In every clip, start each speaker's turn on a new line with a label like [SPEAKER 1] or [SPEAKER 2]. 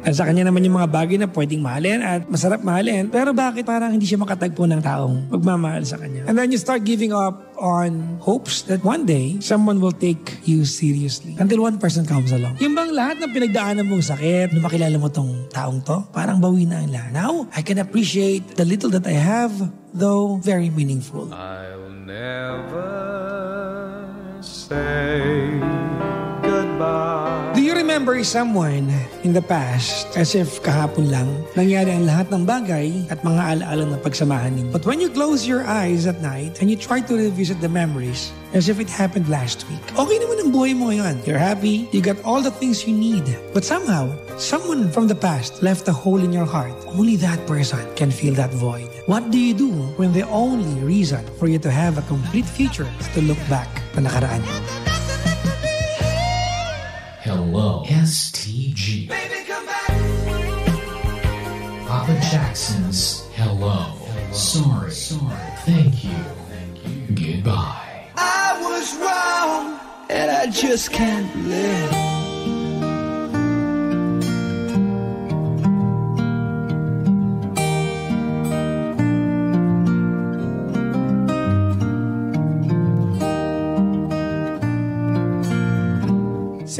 [SPEAKER 1] At sa kanya naman yung mga bagay na pwedeng mahalin at masarap mahalin. Pero bakit parang hindi siya makatagpo ng taong magmamahal sa kanya? And then you start giving up on hopes that one day, someone will take you seriously. Until one person comes along. Yung bang lahat ng pinagdaanan mong sakit, nung makilala mo tong taong to, parang bawi na ang lahat. Now, I can appreciate the little that I have, though very meaningful.
[SPEAKER 2] I'll never say
[SPEAKER 1] remember someone in the past as if kahapon lang nangyari ang lahat ng bagay at mga alaala na pagsamahan ninyo. But when you close your eyes at night and you try to revisit the memories as if it happened last week, okay naman ang buhay mo ngayon. You're happy, you got all the things you need. But somehow, someone from the past left a hole in your heart. Only that person can fill that void. What do you do when the only reason for you to have a complete future is to look back na nakaraan? Hello. STG. Baby, come back. Papa Jackson's Hello.
[SPEAKER 3] Hello. Sorry. Sorry. Thank you. Thank you. Goodbye. I was wrong, and I just can't live.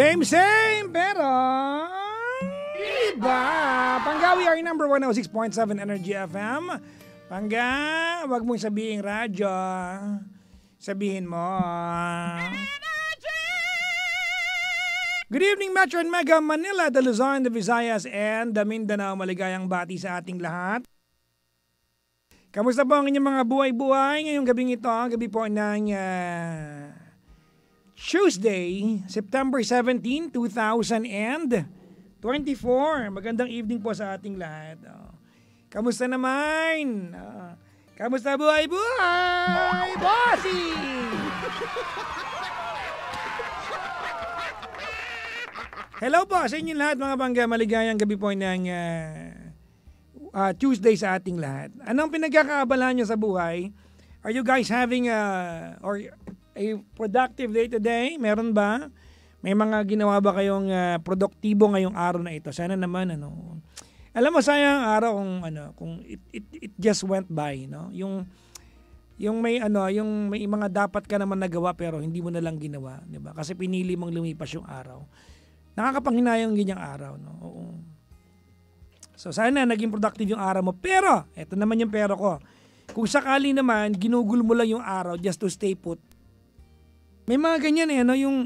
[SPEAKER 1] Same, same, pero iba. Pangga, we number 106.7 Energy FM. Pangga, wag mong sabihin radyo. Sabihin mo. Good evening, Metro and Mega Manila, the Luzon, the Visayas, and the Mindanao. Maligayang bati sa ating lahat. Kamusta po ang inyong mga buhay-buhay ngayong gabing ito? Gabi po ng... Uh, Tuesday, September 17, 2024. Magandang evening po sa ating lahat. Oh. Kamusta naman? Oh. Kamusta buhay-buhay, bossy? Hello po sa inyo lahat mga bangga. Maligayang gabi po ng uh, uh, Tuesday sa ating lahat. Anong pinagkakaabalahan nyo sa buhay? Are you guys having a, uh, or ay productive day today? Meron ba? May mga ginawa ba kayong uh, produktibo ngayong araw na ito? Sana naman ano. Alam mo sayang araw kung ano, kung it, it, it just went by, no? Yung yung may ano, yung may mga dapat ka naman nagawa pero hindi mo na lang ginawa, 'di ba? Kasi pinili mong lumipas yung araw. Nakakapanghinayang ganyang araw, no? Oo. So sana naging productive yung araw mo. Pero, eto naman yung pero ko. Kung sakali naman, ginugol mo lang yung araw just to stay put, may mga ganyan eh, ano yung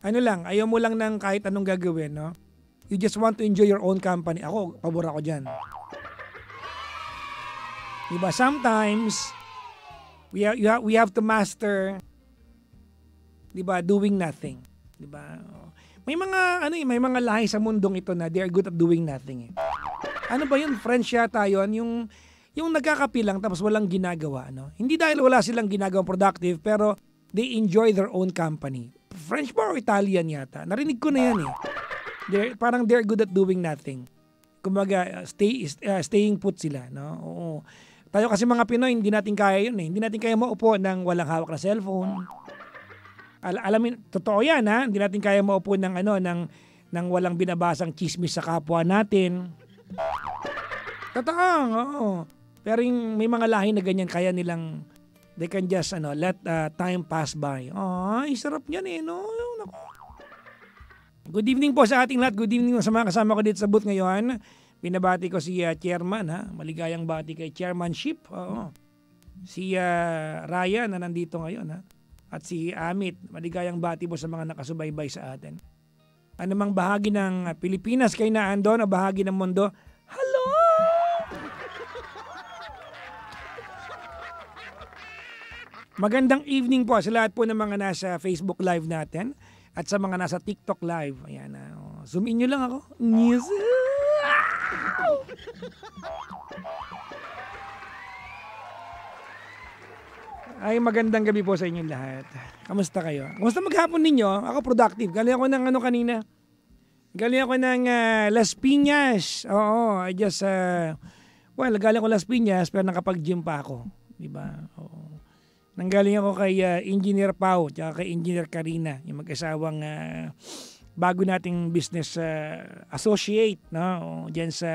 [SPEAKER 1] ano lang, ayaw mo lang ng kahit anong gagawin, no? You just want to enjoy your own company. Ako, pabor ako dyan. Diba? Sometimes, we, are, you ha- we have to master, diba, doing nothing. Diba? May mga, ano eh, may mga lahi sa mundong ito na they are good at doing nothing eh. Ano ba yun? French yata yun. Yung yung nagkakapilang tapos walang ginagawa. No? Hindi dahil wala silang ginagawang productive, pero they enjoy their own company. French ba o Italian yata? Narinig ko na yan eh. They're, parang they're good at doing nothing. Kumbaga, uh, stay, uh, staying put sila. No? Oo. Tayo kasi mga Pinoy, hindi natin kaya yun eh. Hindi natin kaya maupo ng walang hawak na cellphone. Al alamin, totoo yan ha. Hindi natin kaya maupo ng ano, ng, ng walang binabasang chismis sa kapwa natin. Totoo, oo. Pero yung may mga lahi na ganyan, kaya nilang they can just ano, let uh, time pass by. Ah, sarap niyan eh, no? Good evening po sa ating lahat. Good evening sa mga kasama ko dito sa booth ngayon. Binabati ko si uh, chairman ha. Maligayang bati kay chairmanship. Oo. Si uh, Ryan na nandito ngayon ha. At si Amit. Maligayang bati po sa mga nakasubaybay sa atin. Anumang bahagi ng Pilipinas kayo na andon o bahagi ng mundo, Magandang evening po sa lahat po ng mga nasa Facebook Live natin at sa mga nasa TikTok Live. Ayan, uh, zoom in nyo lang ako. News. Ay, magandang gabi po sa inyong lahat. Kamusta kayo? Kamusta maghapon ninyo? Ako productive. Galing ako ng ano kanina. Galing ako ng uh, Las Piñas. Oo, I just, uh, well, galing ako Las Piñas pero nakapag-gym pa ako. Diba? Oo. Nanggaling ako kay uh, Engineer Pau at kay Engineer Karina, yung mag-asawang uh, bago nating business uh, associate no diyan sa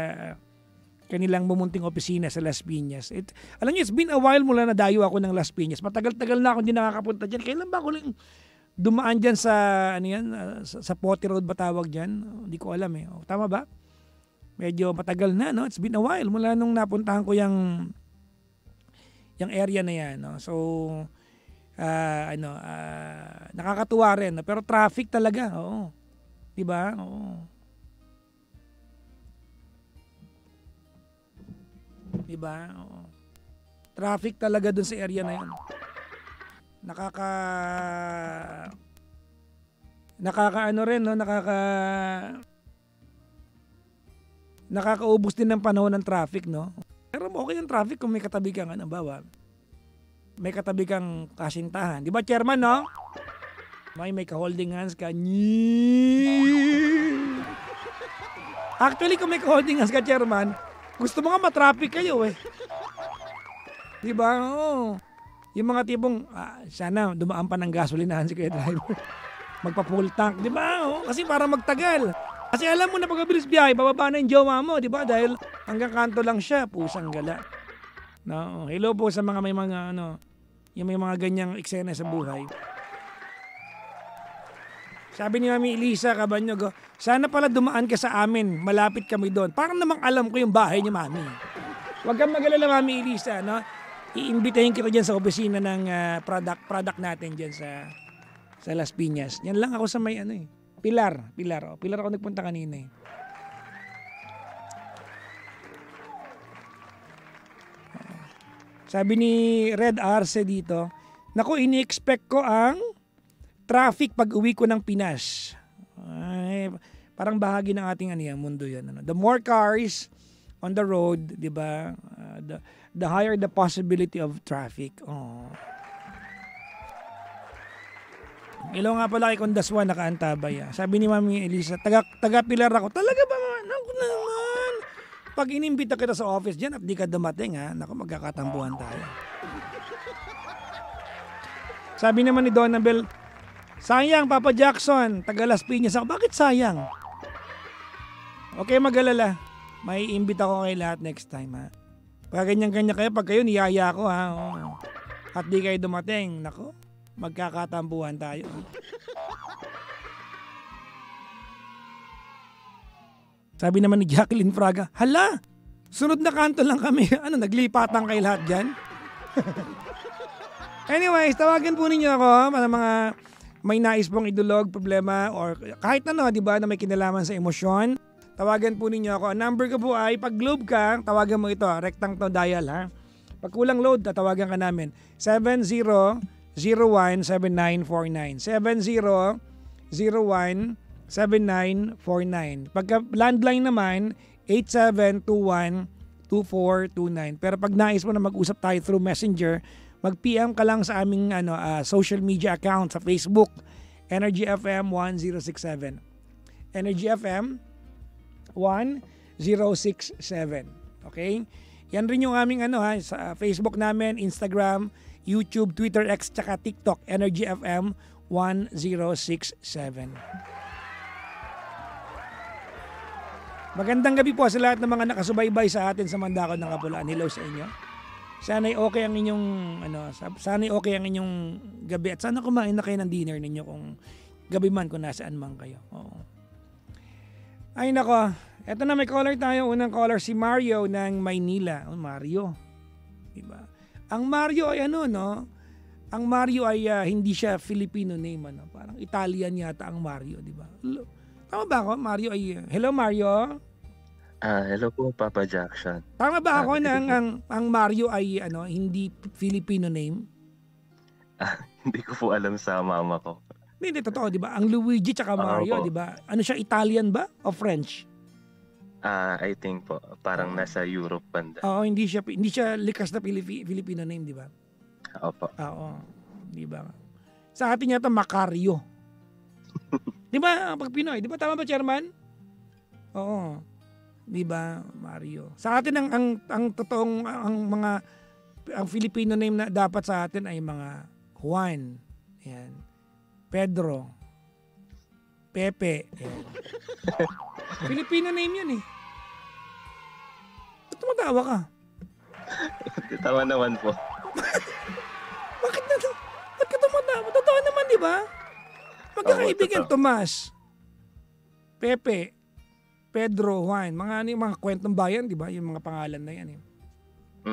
[SPEAKER 1] kanilang mumunting opisina sa Las Piñas. It, alam niyo, it's been a while mula na dayo ako ng Las Piñas. Matagal-tagal na ako hindi nakakapunta diyan. Kailan ba ako lang dumaan diyan sa ano yan, uh, sa, sa Pote Road ba tawag diyan? Hindi ko alam eh. O, oh, tama ba? Medyo matagal na, no? It's been a while mula nung napuntahan ko yung yung area na yan. No? So, uh, ano, uh, nakakatuwa rin. No? Pero traffic talaga, oo. Di ba? Oo. Di ba? Oo. Traffic talaga dun sa area na yan. Nakaka nakakaano rin no nakaka nakakaubos din ng panahon ng traffic no okay ang traffic kung may katabi kang, ano bawa, may katabi kang kasintahan. Di ba, chairman, no? May may ka-holding hands ka. Nyee! Actually, kung may ka-holding hands ka, chairman, gusto mo nga matraffic kayo eh. Di ba? Oo. Yung mga tipong, ah, sana dumaan pa ng gasolinahan si kaya driver. Magpa-full tank. Di ba? Oo. Kasi para magtagal. Kasi alam mo na pagkabilis biyahe, bababa na yung jowa mo, di ba? Dahil hanggang kanto lang siya, pusang gala. No, hello po sa mga may mga ano, yung may mga ganyang eksena sa buhay. Sabi ni Mami Elisa Cabanyog, sana pala dumaan ka sa amin, malapit kami doon. Parang namang alam ko yung bahay ni Mami. Huwag kang magalala Mami Elisa, no? Iimbitahin kita diyan sa opisina ng uh, product product natin diyan sa sa Las Piñas. Yan lang ako sa may ano eh. Pilar. Pilar. Oh. Pilar ako nagpunta kanina eh. Sabi ni Red Arce dito, Naku, ini-expect ko ang traffic pag uwi ko ng Pinas. Ay, parang bahagi ng ating ano, mundo yan. Ano. The more cars on the road, di ba? Uh, the, the higher the possibility of traffic. Oh. Ilaw nga pala kay Kondaswa, nakaantabay. Ah. Sabi ni Mami Elisa, taga, taga pilar ako. Talaga ba? Naku naman. Pag inimbita kita sa office dyan at di ka dumating ha, ah, naku magkakatambuhan tayo. Sabi naman ni Donabel, sayang Papa Jackson, taga Las Piñas ako. Bakit sayang? Okay magalala. May imbita ko kay lahat next time ha. Ah. Pag ganyan-ganyan kayo, pag kayo niyaya ako, ha. Ah, oh. At di kayo dumating, nako magkakatambuhan tayo. Sabi naman ni Jacqueline Fraga, hala, sunod na kanto lang kami. Ano, naglipatan kay lahat dyan? anyway, tawagan po ninyo ako para mga may nais pong idulog, problema, or kahit ano, di ba, na may kinalaman sa emosyon. Tawagan po ninyo ako. number ko po ay, pag globe ka, tawagan mo ito, ah. rectang to dial ha. Pag kulang load, tatawagan ka namin. 70 0909 09 Pagka landline naman, 8721-2429. Pero pag nais mo na mag-usap tayo through messenger, mag-PM ka lang sa aming ano, uh, social media account sa Facebook, Energy FM 1067. Energy FM 1067. Okay? Yan rin yung aming ano ha, sa Facebook namin, Instagram, YouTube, Twitter X, tsaka TikTok, Energy FM 1067. Magandang gabi po sa lahat ng mga nakasubaybay sa atin sa Mandako ng Kapulaan. Hello sa inyo. Sana'y okay ang inyong ano, sana'y okay ang inyong gabi at sana kumain na kayo ng dinner ninyo kung gabi man kung nasaan man kayo. Oo. Ay nako, eto na may caller tayo. Unang caller si Mario ng Maynila. Oh, Mario. Ang Mario ay ano, no? Ang Mario ay uh, hindi siya Filipino name, ano? Parang Italian yata ang Mario, di ba? Tama ba ako? Mario ay... Ah, hello, Mario?
[SPEAKER 2] Uh, hello po, Papa Jackson.
[SPEAKER 1] Tama ba ako uh, na ang, ang, ang Mario ay ano hindi Filipino name?
[SPEAKER 2] Uh, hindi ko po alam sa mama ko.
[SPEAKER 1] Hindi, hindi totoo, di ba? Ang Luigi tsaka Mario, uh, di ba? Ano siya, Italian ba o French?
[SPEAKER 2] Ah, I think po, parang Oo. nasa Europe banda.
[SPEAKER 1] Oo, hindi siya hindi siya likas na Pilipi, Filipino name, di ba? Opo. Oo. Di ba? Sa atin yata Macario. di ba? Pag Pinoy, di ba tama ba chairman? Oo. Di ba, Mario? Sa atin ang ang, ang totoong ang mga ang Filipino name na dapat sa atin ay mga Juan. Yan. Pedro. Pepe. Filipino name yun eh. Tumatawa ka.
[SPEAKER 2] Tama naman po.
[SPEAKER 1] Bakit na? Bakit ka tumatawa? Totoo naman, di ba? Magkakaibigan, oh, Tomas, Pepe, Pedro, Juan, mga ano mga kwentong bayan, di ba? Yung mga pangalan na yan. Eh.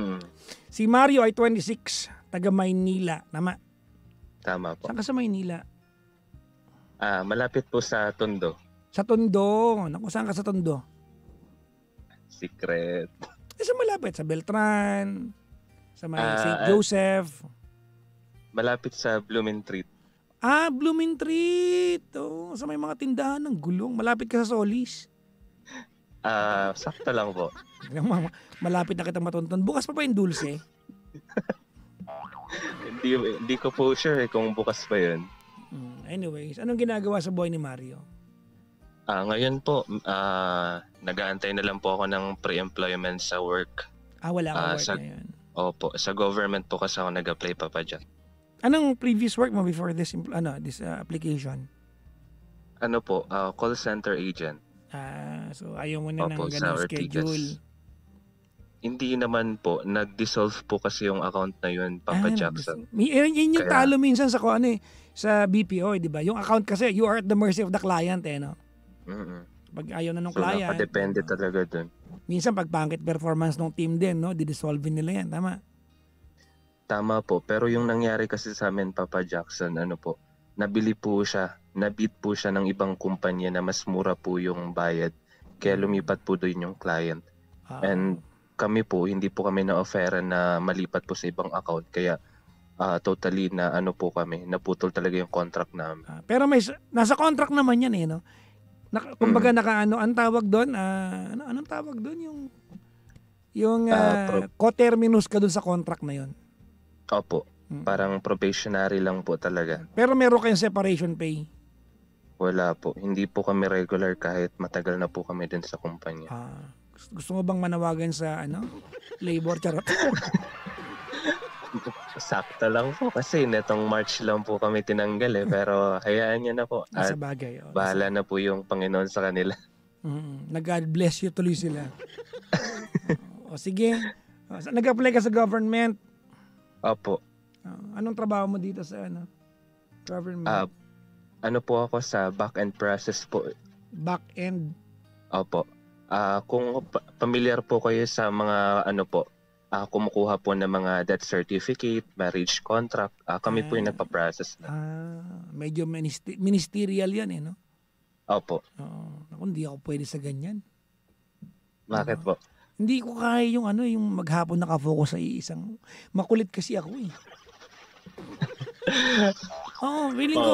[SPEAKER 1] Mm. Si Mario ay 26, taga Maynila. Tama? Tama po. Saan ka sa Maynila?
[SPEAKER 2] Ah, malapit po sa Tondo.
[SPEAKER 1] Sa Tondo. Naku, saan ka sa Tondo?
[SPEAKER 2] Secret.
[SPEAKER 1] Eh, sa malapit, sa Beltran, sa uh, ah, St. Joseph.
[SPEAKER 2] Malapit sa Blooming Treat.
[SPEAKER 1] Ah, Blooming Treat. Oh, sa may mga tindahan ng gulong. Malapit ka sa Solis.
[SPEAKER 2] Ah, uh, sakto lang po.
[SPEAKER 1] Malapit na kitang matuntun. Bukas pa ba yung dulce?
[SPEAKER 2] hindi, hindi ko po sure eh kung bukas pa yun.
[SPEAKER 1] Hmm, anyways, anong ginagawa sa buhay ni Mario?
[SPEAKER 2] Ah, ngayon po, ah, nag-aantay na lang po ako ng pre-employment sa work.
[SPEAKER 1] Ah, wala akong Ah, work sa-
[SPEAKER 2] ngayon. Opo, sa government po kasi ako nag-apply pa pa dyan.
[SPEAKER 1] Anong previous work mo before this ano this uh, application?
[SPEAKER 2] Ano po, ah, call center agent.
[SPEAKER 1] Ah, so ayaw mo na ng ganung schedule.
[SPEAKER 2] Hindi naman po, nag-dissolve po kasi yung account na yun, Papa Ah, Jackson. gusto- Yun, yung Kaya- talo
[SPEAKER 1] minsan sa ko ano eh, sa BPO, eh, di ba? Yung account kasi you are at the mercy of the client eh, no? Mm-mm. Pag ayaw na nung so, client.
[SPEAKER 2] Nakadepende talaga dun.
[SPEAKER 1] Minsan pag pangit performance ng team din, no, didisolve nila yan, tama?
[SPEAKER 2] Tama po, pero yung nangyari kasi sa amin, Papa Jackson, ano po, nabili po siya, nabit po siya ng ibang kumpanya na mas mura po yung bayad. Kaya lumipat po doon yung client. Ah. And kami po, hindi po kami na offer na malipat po sa ibang account. Kaya uh, totally na ano po kami, naputol talaga yung contract namin. Ah,
[SPEAKER 1] pero may nasa contract naman 'yan eh, no. Naka, kumbaga mm. nakaano ang tawag doon, uh, ano anong tawag doon yung yung uh, uh, coterminus ka doon sa contract na yon.
[SPEAKER 2] Opo. Mm. Parang probationary lang po talaga.
[SPEAKER 1] Pero meron kayong separation pay?
[SPEAKER 2] Wala po. Hindi po kami regular kahit matagal na po kami din sa kumpanya. Ah,
[SPEAKER 1] gusto mo bang manawagan sa ano? Labor charot.
[SPEAKER 2] Sakto lang po kasi netong March lang po kami tinanggal eh. Pero hayaan niya na po. At Nasa bagay. Oh. bahala na po yung Panginoon sa kanila.
[SPEAKER 1] Mm, nag-God bless you tuloy sila. o sige, nag-apply ka sa government. Opo. anong trabaho mo dito sa ano? Government. Ah,
[SPEAKER 2] ano po ako sa back-end process po.
[SPEAKER 1] Back-end.
[SPEAKER 2] Opo. Ah, kung pa- familiar po kayo sa mga ano po, uh, kumukuha po ng mga death certificate, marriage contract. Uh, kami ah, po yung ah. nagpa-process
[SPEAKER 1] na. Ah, medyo minister- ministerial yan eh, no?
[SPEAKER 2] Opo. Oo. Ako,
[SPEAKER 1] hindi ako pwede sa ganyan. Bakit uh, po? Hindi ko kaya yung ano, yung maghapon nakafocus sa isang... Makulit kasi ako eh. Oo, oh, feeling ko...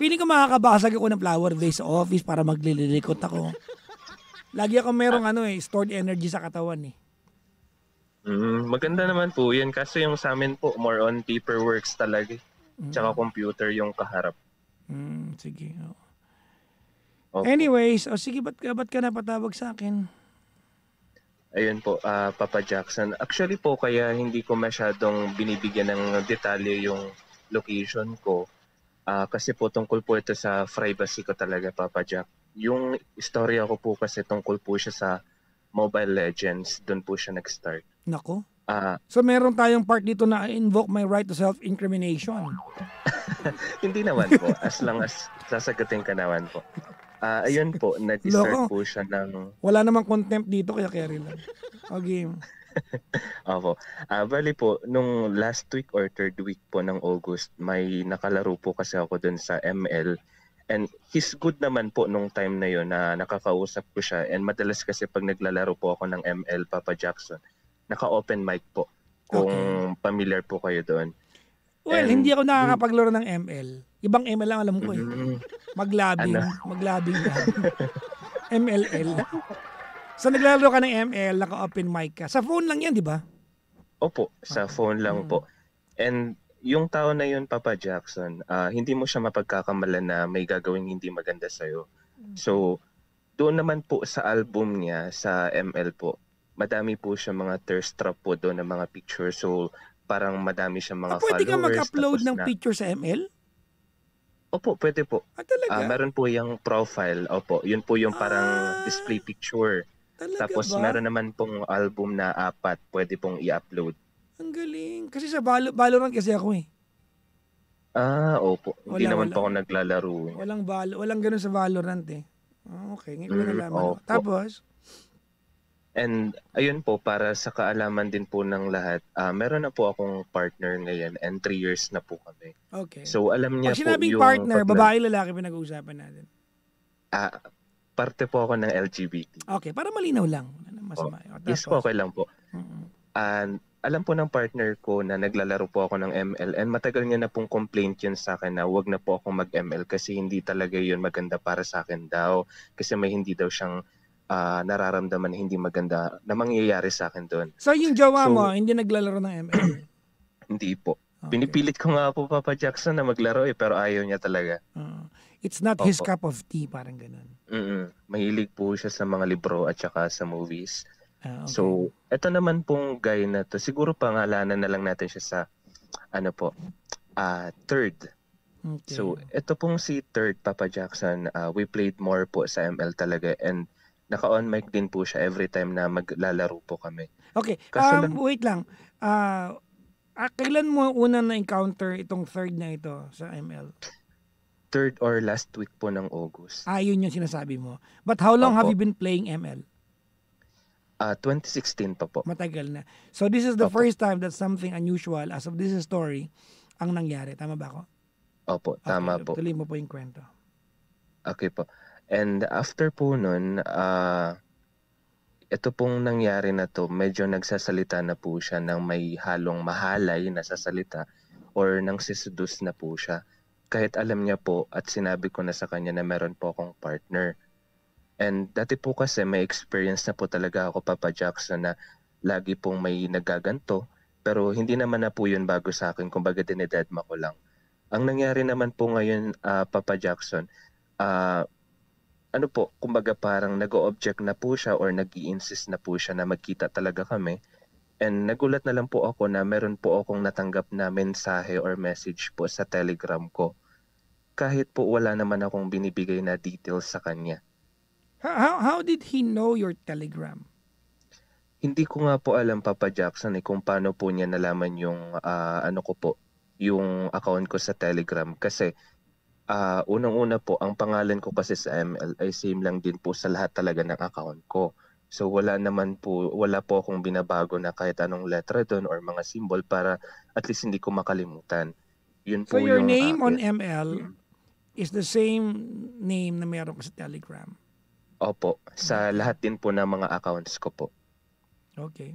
[SPEAKER 1] Feeling ko makakabasag ako ng flower vase office para maglililikot ako. Lagi ako merong ano eh, stored energy sa katawan eh.
[SPEAKER 2] Mm, maganda naman po yan. Kaso yung sa amin po, more on paperwork talaga. Eh. Mm. Tsaka computer yung kaharap. Mm, sige. Okay.
[SPEAKER 1] Anyways, oh, sige, ba't, ba't ka napatawag sa akin?
[SPEAKER 2] Ayun po, uh, Papa Jackson. Actually po, kaya hindi ko masyadong binibigyan ng detalye yung location ko. Uh, kasi po tungkol po ito sa privacy ko talaga, Papa Jack. Yung istorya ko po kasi tungkol po siya sa Mobile Legends. Doon po siya nag-start. Nako. Uh,
[SPEAKER 1] so meron tayong part dito na invoke my right to self-incrimination. Hindi naman po. As long
[SPEAKER 2] as sasagutin ka naman po. Uh, ayun po, nag-start po siya ng...
[SPEAKER 1] Wala namang contempt dito kaya carry lang. O game.
[SPEAKER 2] Opo. Uh, ah, bali po, nung last week or third week po ng August, may nakalaro po kasi ako dun sa ML. And he's good naman po nung time na yon na nakakausap ko siya. And madalas kasi pag naglalaro po ako ng ML, Papa Jackson, Naka-open mic po. Kung okay. familiar po kayo doon.
[SPEAKER 1] Well, And, hindi ako hmm. nakakapaglaro ng ML. Ibang ML lang alam ko eh. Hmm. Maglabing. Ano? Maglabing ka. MLL. So naglalaro ka ng ML, naka-open mic ka. Sa phone lang yan, di ba?
[SPEAKER 2] Opo, sa okay. phone lang hmm. po. And yung tao na yun, Papa Jackson, uh, hindi mo siya mapagkakamalan na may gagawing hindi maganda sa'yo. Hmm. So, doon naman po sa album niya, sa ML po, madami po siya mga thirst trap po doon ng mga picture. So, parang madami siya mga ah, followers. Pwede ka mag-upload ng na, picture
[SPEAKER 1] sa ML? Opo, pwede po. Ah, talaga?
[SPEAKER 2] Uh, meron po yung profile. Opo, yun po yung parang ah, display picture. Talaga Tapos ba? meron naman pong album na apat pwede pong i-upload.
[SPEAKER 1] Ang galing. Kasi sa Val- Valorant kasi ako eh.
[SPEAKER 2] Ah, opo. Hindi naman wala. po ako naglalaro. Eh.
[SPEAKER 1] Walang, val- walang ganun sa Valorant eh. Ah, okay, ngayon ko mm, nalaman. Mm, Tapos?
[SPEAKER 2] And ayun po, para sa kaalaman din po ng lahat, uh, meron na po akong partner ngayon and three years na po kami. Okay. So alam niya po yung... partner, pag- babae,
[SPEAKER 1] lalaki pinag-uusapan natin?
[SPEAKER 2] Ah, uh, parte po ako ng LGBT.
[SPEAKER 1] Okay, para malinaw lang. Masama.
[SPEAKER 2] Oh, yes po, okay lang po. And alam po ng partner ko na naglalaro po ako ng ML and matagal niya na pong complaint yun sa akin na huwag na po ako mag-ML kasi hindi talaga yun maganda para sa akin daw kasi may hindi daw siyang uh, nararamdaman na hindi maganda na mangyayari sa akin doon. So yung jowa so, mo,
[SPEAKER 1] hindi naglalaro ng ML?
[SPEAKER 2] hindi po. Okay. Pinipilit ko nga po Papa Jackson na maglaro eh, pero ayaw niya talaga. Uh,
[SPEAKER 1] it's not Opo. his cup of tea, parang ganun.
[SPEAKER 2] Mm-mm. Mahilig po siya sa mga libro at saka sa movies. Uh, okay. So, eto naman pong guy na to, siguro pangalanan na lang natin siya sa, ano po, uh, third. Okay. So, eto pong si Third Papa Jackson, uh, we played more po sa ML talaga and naka-on mic din po siya every time na maglalaro po kami.
[SPEAKER 1] Okay. Kasi um, lang, wait lang. Uh, kailan mo una na-encounter itong third na ito sa ML?
[SPEAKER 2] Third or last week po ng August.
[SPEAKER 1] Ah, yun yung sinasabi mo. But how long Opo. have you been playing ML?
[SPEAKER 2] Uh, 2016 pa po.
[SPEAKER 1] Matagal na. So this is the Opo. first time that something unusual as of this story ang nangyari. Tama ba ako?
[SPEAKER 2] Opo, tama okay, po.
[SPEAKER 1] Tuloy mo po yung kwento.
[SPEAKER 2] Okay po. And after po nun, uh, ito pong nangyari na to, medyo nagsasalita na po siya ng may halong mahalay na sasalita or nang siseduce na po siya. Kahit alam niya po at sinabi ko na sa kanya na meron po akong partner. And dati po kasi may experience na po talaga ako Papa Jackson na lagi pong may nagaganto pero hindi naman na po yun bago sa akin kumbaga dinededma ko lang. Ang nangyari naman po ngayon uh, Papa Jackson, uh, ano po, kumbaga parang nag-object na po siya or nag insist na po siya na magkita talaga kami. And nagulat na lang po ako na meron po akong natanggap na mensahe or message po sa telegram ko. Kahit po wala naman akong binibigay na details sa kanya.
[SPEAKER 1] How, how, did he know your telegram?
[SPEAKER 2] Hindi ko nga po alam Papa Jackson eh, kung paano po niya nalaman yung uh, ano ko po, yung account ko sa telegram. Kasi Uh, unang-una po, ang pangalan ko kasi sa ML ay same lang din po sa lahat talaga ng account ko. So wala naman po, wala po akong binabago na kahit anong letra doon or mga symbol para at least hindi ko makalimutan. Yun so your yung, ah, name uh, on
[SPEAKER 1] ML mm. is the same name na meron ko sa Telegram?
[SPEAKER 2] Opo. Sa mm. lahat din po ng mga accounts ko po. Okay.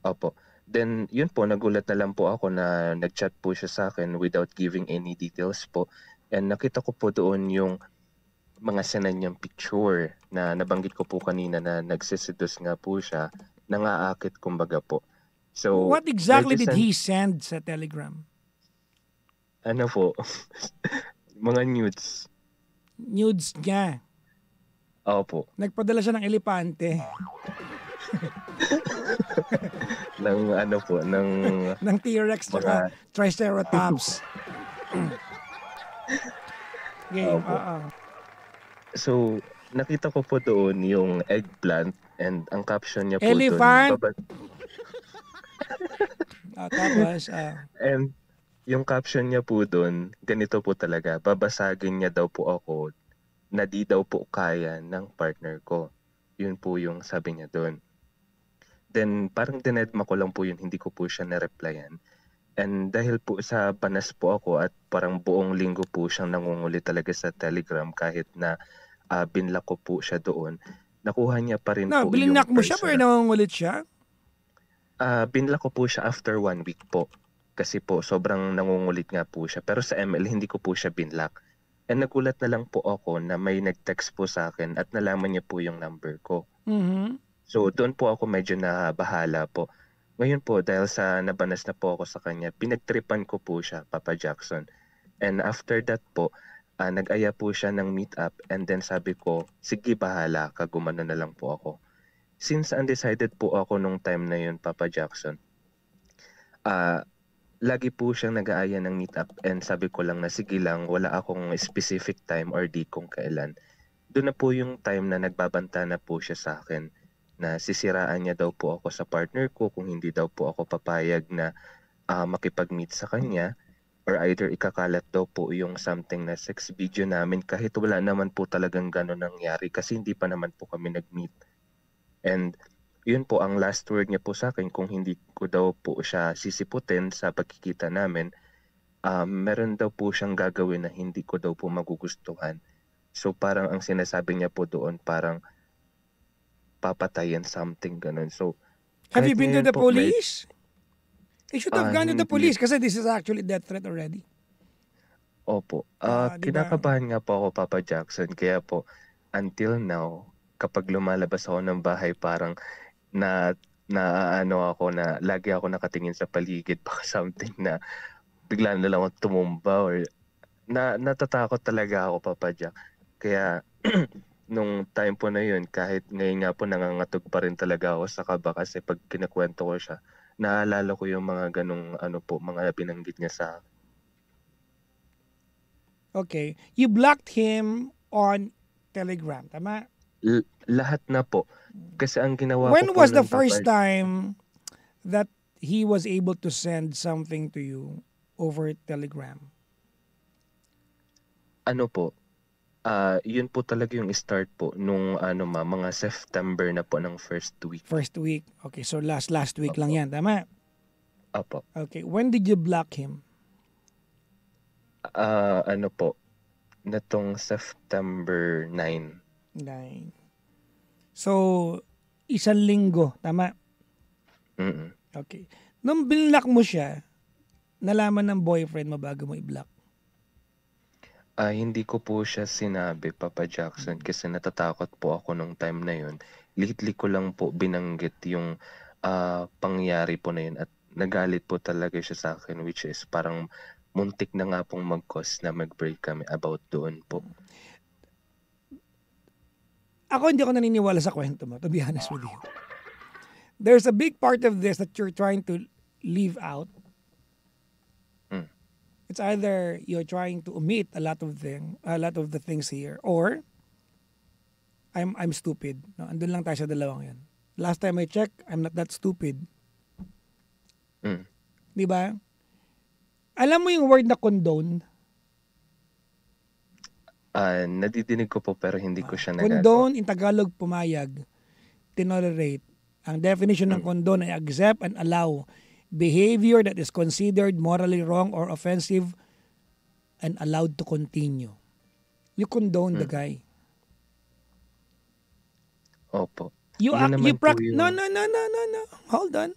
[SPEAKER 2] Opo. Then yun po, nagulat na lang po ako na nag-chat po siya sa akin without giving any details po. And nakita ko po doon yung mga sanan niyang picture na nabanggit ko po kanina na nagsiseduce nga po siya, nangaakit kumbaga po. So What exactly did he
[SPEAKER 1] send sa Telegram?
[SPEAKER 2] Ano po? mga nudes.
[SPEAKER 1] Nudes niya. Opo. Nagpadala siya ng elepante.
[SPEAKER 2] ng ano po, ng... ng T-Rex mga...
[SPEAKER 1] triceratops. Game, Opo. oo. Ah, ah.
[SPEAKER 2] So, nakita ko po doon yung eggplant and ang caption niya po Elephant. doon. Elephant! ah, tapos, ah. and yung caption niya po doon, ganito po talaga, babasagin niya daw po ako na di daw po kaya ng partner ko. Yun po yung sabi niya doon. Then parang dinedma ko lang po yun, hindi ko po siya na-replyan. And dahil po sa panas po ako at parang buong linggo po siyang nangungulit talaga sa Telegram kahit na uh, binlock ko po siya doon, nakuha niya pa rin na, po yung mo siya pero
[SPEAKER 1] nangungulit siya?
[SPEAKER 2] Uh, binlock ko po siya after one week po. Kasi po, sobrang nangungulit nga po siya. Pero sa ML, hindi ko po siya binlock. And nagulat na lang po ako na may nag-text po sa akin at nalaman niya po yung number ko. Mm-hmm. So doon po ako medyo nabahala po ngayon po, dahil sa nabanas na po ako sa kanya, pinagtripan ko po siya, Papa Jackson. And after that po, uh, nag-aya po siya ng meet up and then sabi ko, sige bahala ka, na lang po ako. Since undecided po ako nung time na yun, Papa Jackson, uh, lagi po siyang nag-aaya ng meet up and sabi ko lang na sige lang, wala akong specific time or di kung kailan. Doon na po yung time na nagbabanta na po siya sa akin na sisiraan niya daw po ako sa partner ko kung hindi daw po ako papayag na uh, makipag-meet sa kanya or either ikakalat daw po yung something na sex video namin kahit wala naman po talagang gano'n nangyari kasi hindi pa naman po kami nag-meet. And yun po ang last word niya po sa akin kung hindi ko daw po siya sisiputin sa pagkikita namin, um, meron daw po siyang gagawin na hindi ko daw po magugustuhan. So parang ang sinasabi niya po doon parang papatayin something ganun. So Have you been to the po, police?
[SPEAKER 1] May... You should have uh, gone to the police kasi this is actually death threat already.
[SPEAKER 2] Opo. Uh, ah, ah Kinakabahan nga po ako, Papa Jackson. Kaya po, until now, kapag lumalabas ako ng bahay, parang na na ano ako na lagi ako nakatingin sa paligid baka something na bigla na lang tumumba or na natatakot talaga ako Papa Jack. Kaya nung time po na yun, kahit ngayon nga po nangangatog pa rin talaga ako sa kaba kasi pag kinakwento ko siya, naalala ko yung mga ganong ano po, mga binanggit niya sa akin.
[SPEAKER 1] Okay. You blocked him on Telegram, tama?
[SPEAKER 2] L- lahat na po. Kasi ang ginawa When ko was the first papal-
[SPEAKER 1] time that he was able to send something to you over Telegram?
[SPEAKER 2] Ano po? Ah, yun po talaga yung start po nung ano ma, mga September na po ng first week.
[SPEAKER 1] First week. Okay, so last last week Opo. lang yan, tama? Opo. Okay, when did you block him?
[SPEAKER 2] Ah, ano po, natong September 9.
[SPEAKER 1] 9. So, isang linggo, tama? Mm-mm. Okay. Nung binlock mo siya, nalaman ng boyfriend mo bago mo i-block.
[SPEAKER 2] Ay, ah, hindi ko po siya sinabi, Papa Jackson, kasi natatakot po ako nung time na yun. Lately ko lang po binanggit yung ah, pangyari po na yun at nagalit po talaga siya sa akin which is parang muntik na nga pong mag-cause na mag-break kami about doon po.
[SPEAKER 1] Ako hindi ako naniniwala sa kwento mo, to be honest with you. There's a big part of this that you're trying to leave out it's either you're trying to omit a lot of thing, a lot of the things here or I'm I'm stupid. No, andun lang tayo sa dalawang 'yan. Last time I check, I'm not that stupid. Mm. 'Di ba? Alam mo yung word na condone?
[SPEAKER 2] Uh, nadidinig ko po pero hindi ko siya nagagawa. Condone,
[SPEAKER 1] in Tagalog, pumayag, tinolerate. Ang definition ng hmm. condone ay accept and allow behavior that is considered morally wrong or offensive and allowed to continue. You condone hmm. the guy.
[SPEAKER 3] Opo. You act, you prac- no no
[SPEAKER 1] no no no no. Hold on.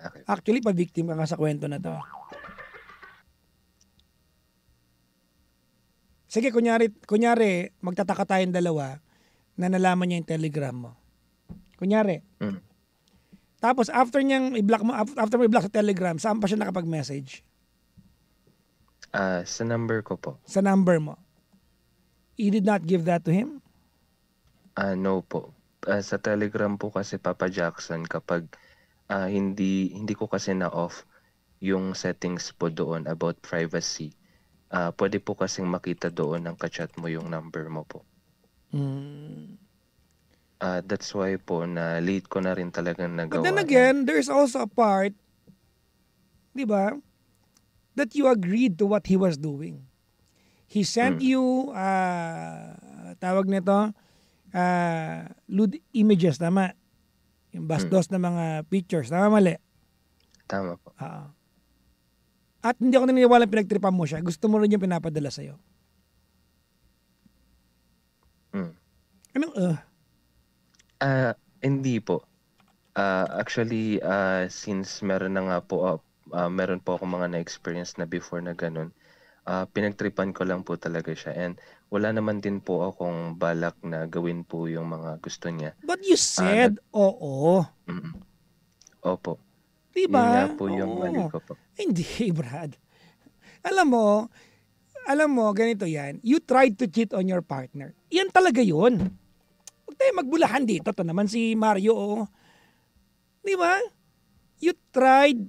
[SPEAKER 1] Okay. Actually pabiktima ka nga sa kwento na to. Sige, kunyari, kunyari magtataka tayong dalawa na nalaman niya yung telegram mo. Kunyari, mm. Tapos after niyang i-block mo after mo i-block sa Telegram, saan pa siya nakapag-message?
[SPEAKER 2] Uh, sa number ko po.
[SPEAKER 1] Sa number mo. You did not give that to him?
[SPEAKER 2] Uh, no po. Uh, sa Telegram po kasi Papa Jackson kapag uh, hindi hindi ko kasi na off yung settings po doon about privacy. Uh, pwede po kasing makita doon ang kachat mo yung number mo po. Mm. Ah, that's why po na late ko na rin talagang But nagawa. then
[SPEAKER 1] again, again, there's also a part, di ba, that you agreed to what he was doing. He sent mm. you, uh, tawag nito, uh, lewd images, tama? Yung bastos mm. na mga pictures, tama mali? Tama po. Oo. At hindi ako naniniwala pinagtripan mo siya. Gusto mo rin yung pinapadala sa'yo. Mm. Anong, uh,
[SPEAKER 2] Ah, hindi po. Ah, actually, uh, since meron na nga po, uh, meron po ako mga na-experience na before na ganun, uh, pinagtripan ko lang po talaga siya. And wala naman din po akong balak na gawin po yung mga gusto niya.
[SPEAKER 1] But you said oo. Mm. Opo. Di diba? Yun nga ba? po yung Oo. mali ko po. Hindi, Brad. Alam mo, alam mo, ganito yan. You tried to cheat on your partner. Yan talaga yun. Huwag tayo magbulahan dito. To naman si Mario, oh. Di ba? You tried,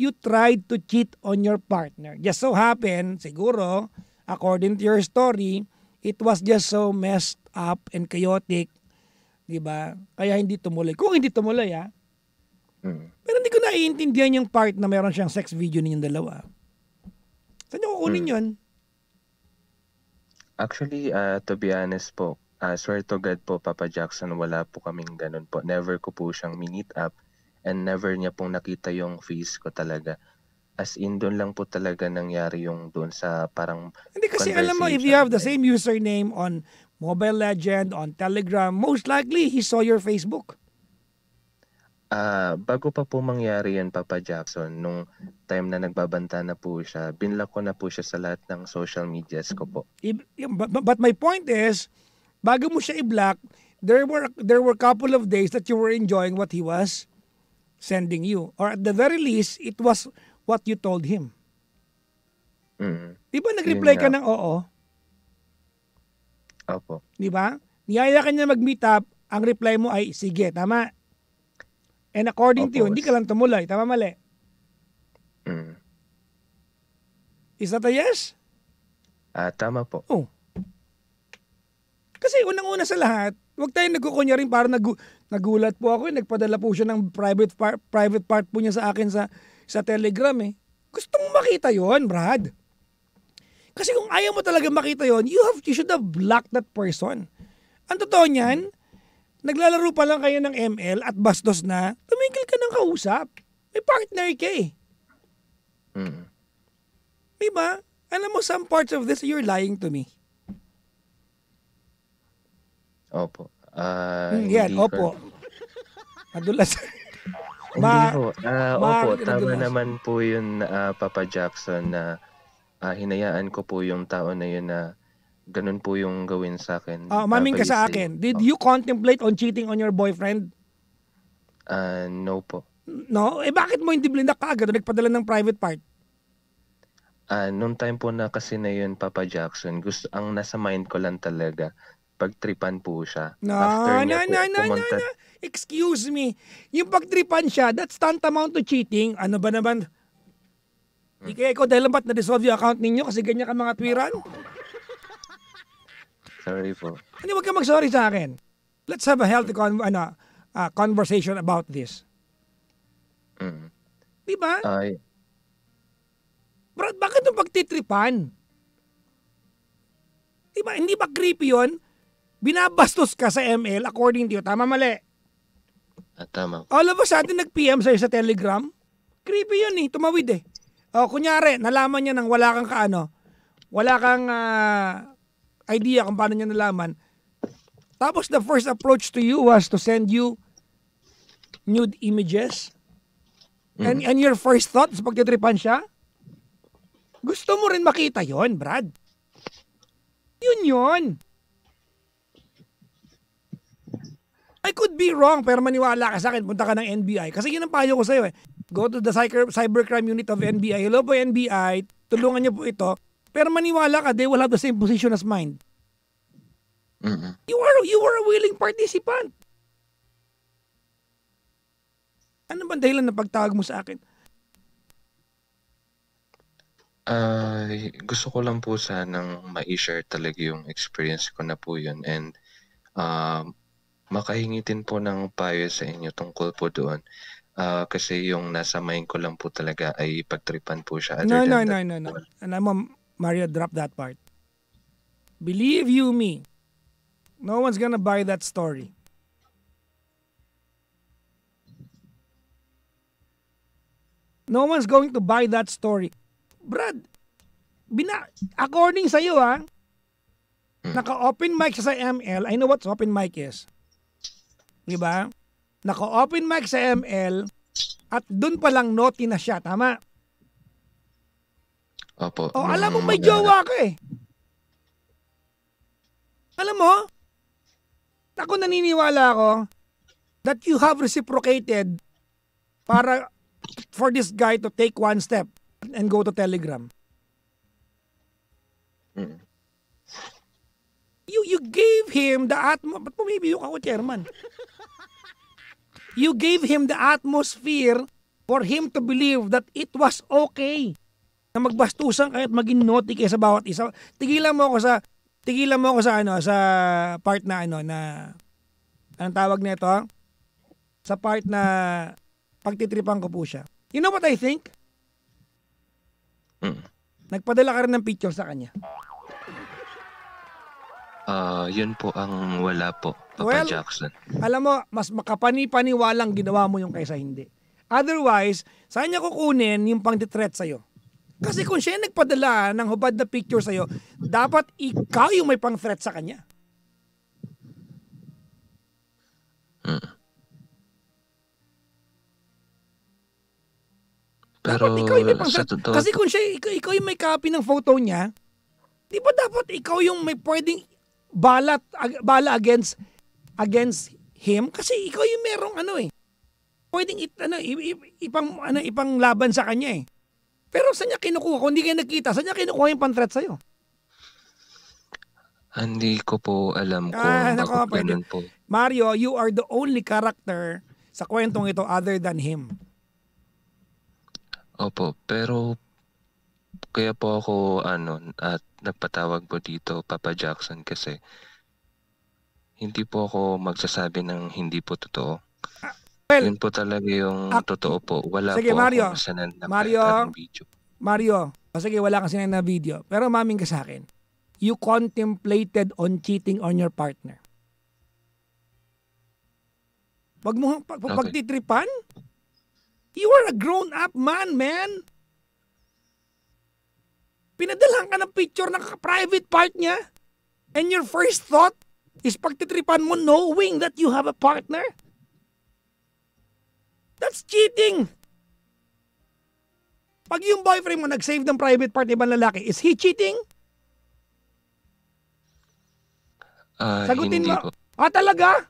[SPEAKER 1] you tried to cheat on your partner. Just so happen, siguro, according to your story, it was just so messed up and chaotic. Di ba? Kaya hindi tumuloy. Kung hindi tumuloy, ha? Ah. Hmm. Pero hindi ko naiintindihan yung part na meron siyang sex video ninyong dalawa. Saan niyo kukunin hmm. yun?
[SPEAKER 2] Actually, uh, to be honest po, Uh, swear to God po, Papa Jackson, wala po kaming ganun po. Never ko po siyang minit up and never niya pong nakita yung face ko talaga. As in, doon lang po talaga nangyari yung doon sa parang
[SPEAKER 1] Hindi kasi alam mo, if you have the same username on Mobile Legend, on Telegram, most likely he saw your Facebook.
[SPEAKER 2] Ah, uh, bago pa po mangyari yan, Papa Jackson, nung time na nagbabanta na po siya, binlock ko na po siya sa lahat ng social medias ko po.
[SPEAKER 1] But my point is, bago mo siya i-block, there were there were couple of days that you were enjoying what he was sending you. Or at the very least, it was what you told him. Mm. Di ba nag-reply ka ng oo? Opo. Di ba? Niyaya ka niya mag-meet up, ang reply mo ay sige, tama. And according Opo. to you, hindi ka lang tumuloy. Tama mali? Mm. Is that a yes?
[SPEAKER 2] Ah, uh, tama po.
[SPEAKER 1] Oh. Kasi unang-una sa lahat, huwag tayong nagkukunya rin para nagu nagulat po ako. Eh. Nagpadala po siya ng private, par- private part po niya sa akin sa, sa Telegram eh. Gustong makita yon Brad. Kasi kung ayaw mo talaga makita yon you, have, you should have blocked that person. Ang totoo niyan, naglalaro pa lang kayo ng ML at bastos na, tumigil ka ng kausap. May partner ka eh. Mm. Diba? Alam mo, some parts of this, you're lying to me.
[SPEAKER 2] Opo. Uh, mm, yan, opo.
[SPEAKER 1] Madulas. Ma, hindi
[SPEAKER 2] po. Uh, ah, ma, opo, madulas. tama naman po yun, uh, Papa Jackson, na uh, hinayaan ko po yung tao na yun na ganun po yung gawin sa akin. Uh, maming ka sa akin.
[SPEAKER 1] Did oh. you contemplate on cheating on your boyfriend?
[SPEAKER 2] Uh, no po.
[SPEAKER 1] No? Eh bakit mo hindi blinda ka agad nagpadala ng private part?
[SPEAKER 2] Uh, noong time po na kasi na yun, Papa Jackson, gusto, ang nasa mind ko lang talaga, pagtripan po siya.
[SPEAKER 1] No, no, no, no, no, no, Excuse me. Yung pagtripan siya, that's tantamount to cheating. Ano ba naman? Hmm. Di kaya ikaw dahil ba't na-dissolve yung account ninyo kasi ganyan ka mga twiran? Sorry po. Ano, wag ka mag-sorry sa akin. Let's have a healthy con ano, uh, conversation about this. Mm. Di ba? Ay. Bro, bakit yung pagtitripan? Di ba? Hindi ba creepy yun? binabastos ka sa ML according to you. Tama mali? Ah, tama. All of a sudden, nag-PM sa'yo sa Telegram. Creepy yun eh. Tumawid eh. O, oh, kunyari, nalaman niya nang wala kang kaano, wala kang uh, idea kung paano niya nalaman. Tapos the first approach to you was to send you nude images. Mm-hmm. And, and your first thought sa pagtitripan siya, gusto mo rin makita yon Brad. Yun yun. I could be wrong, pero maniwala ka sa akin, punta ka ng NBI. Kasi yun ang payo ko sa'yo eh. Go to the cyber, cybercrime unit of NBI. Hello po NBI, tulungan niyo po ito. Pero maniwala ka, they will have the same position as mine. Mm-hmm. You are you are a willing participant. Ano bang dahilan na pagtawag mo sa akin?
[SPEAKER 2] Uh, gusto ko lang po sanang ma-share talaga yung experience ko na po yun and um, makahingi din po ng payo sa inyo tungkol po doon. Uh, kasi yung nasa mind ko lang po talaga ay pagtripan po siya. No, no, no,
[SPEAKER 1] no, no. Alam mo, Mario, drop that part. Believe you me, no one's gonna buy that story. No one's going to buy that story. Brad, bina according sa iyo ha, ah, hmm. naka-open mic siya sa ML. I know what open mic is. 'di ba? Naka-open mic sa ML at doon pa lang naughty na siya, tama?
[SPEAKER 3] Opo. O alam mo may jowa
[SPEAKER 1] ka eh. Alam mo? Ako naniniwala ako that you have reciprocated para for this guy to take one step and go to Telegram. Mm. You you gave him the atmo. but maybe ka ko, chairman? You gave him the atmosphere for him to believe that it was okay na magbastusan kayo at maging naughty kayo sa bawat isa. Tigilan mo ako sa tigilan mo ako sa ano sa part na ano na anong tawag nito? Sa part na pagtitripan ko po siya. You know what I think? Hmm. Nagpadala ka rin ng picture sa kanya.
[SPEAKER 2] Ah, uh, yun po ang wala po. Papa well, Jackson.
[SPEAKER 1] Alam mo, mas makapani-paniwalang ginawa mo yung kaysa hindi. Otherwise, saan niya kukunin yung pang-threat sa'yo? Kasi kung siya nagpadala ng hubad na picture sa'yo, dapat ikaw yung may pang-threat sa kanya. Hmm.
[SPEAKER 3] Pero ikaw yung may pang-threat. Totoo... Kasi kung
[SPEAKER 1] siya, ikaw, ikaw yung may copy ng photo niya, di ba dapat ikaw yung may pwedeng balat, ag- bala against against him kasi ikaw yung merong ano eh. Pwedeng it, ano, ipang, ano, ipang laban sa kanya eh. Pero saan niya kinukuha? Kung hindi kayo nakita, saan niya kinukuha yung pantret sa'yo?
[SPEAKER 2] Hindi ko po alam ko. ah, nako, pwede. po.
[SPEAKER 1] Mario, you are the only character sa kwentong ito other than him.
[SPEAKER 2] Opo, pero kaya po ako ano at nagpatawag po dito Papa Jackson kasi hindi po ako magsasabi ng hindi po totoo. Ah, well, Yun po talaga yung ah, totoo po. Wala sige, po Mario, ako sanan na Mario,
[SPEAKER 1] video. Mario, oh, sige, wala kasi sinan na video. Pero maming ka sa akin, you contemplated on cheating on your partner. Wag mo pag, okay. pagtitripan. You are a grown-up man, man. Pinadalhan ka ng picture ng private part niya. And your first thought is pagtitripan mo knowing that you have a partner? That's cheating! Pag yung boyfriend mo nag-save ng private part ibang lalaki, is he cheating?
[SPEAKER 3] Uh, Sagutin mo. Po.
[SPEAKER 1] Ah, talaga?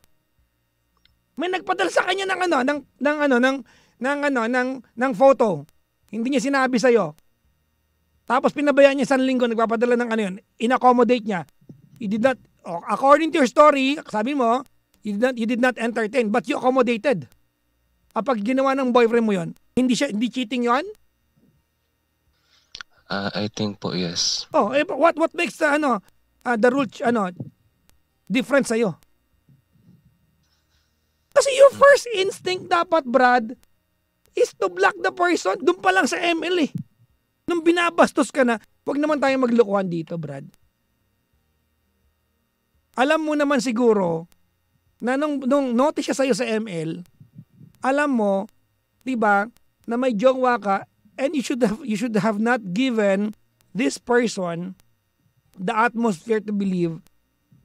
[SPEAKER 1] May nagpadala sa kanya ng ano, ng ng ano, ng ng ano, ng ng photo. Hindi niya sinabi sa iyo. Tapos pinabayaan niya sa linggo nagpapadala ng ano yun. Inaaccommodate niya. He did not Oh, according to your story, sabi mo, you did not, you did not entertain, but you accommodated. Kapag ginawa ng boyfriend mo yon, hindi siya hindi cheating yon?
[SPEAKER 2] Uh, I think po, yes.
[SPEAKER 1] Oh, eh, what what makes the ano, uh, the rule ano different sa iyo? Kasi your first instinct dapat, Brad, is to block the person. Doon pa lang sa ML eh. Nung binabastos ka na, huwag naman tayo maglokohan dito, Brad alam mo naman siguro na nung, nung notice siya sa'yo sa ML, alam mo, di ba, na may jongwa ka and you should have, you should have not given this person the atmosphere to believe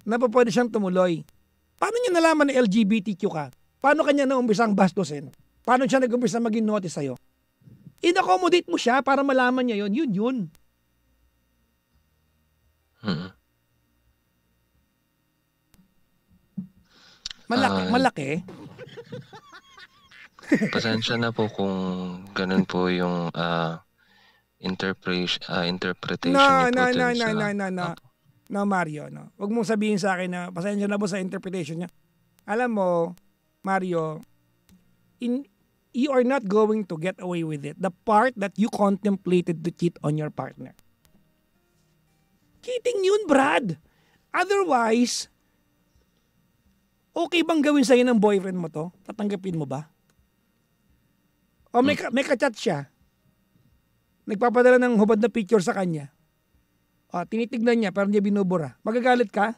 [SPEAKER 1] na pa pwede siyang tumuloy. Paano niya nalaman na LGBTQ ka? Paano kanya na umbisang bastusin? Paano siya nag-umpisa maging notice sa'yo? In-accommodate mo siya para malaman niya yon Yun, yun. Hmm. Malaki, Ah. malaki.
[SPEAKER 2] Pasensya na po kung ganun po yung ah, interpret- ah, interpretation No, niyo po no, no, no, no,
[SPEAKER 1] no, no. No, Mario, no. Huwag mong sabihin sa akin na pasensya na po sa interpretation niya. Alam mo, Mario, in you are not going to get away with it. The part that you contemplated to cheat on your partner. Cheating yun, Brad. Otherwise, okay bang gawin sa'yo ng boyfriend mo to? Tatanggapin mo ba? O may, ka, may kachat siya. Nagpapadala ng hubad na picture sa kanya. O, tinitignan niya, pero niya binubura. Magagalit ka?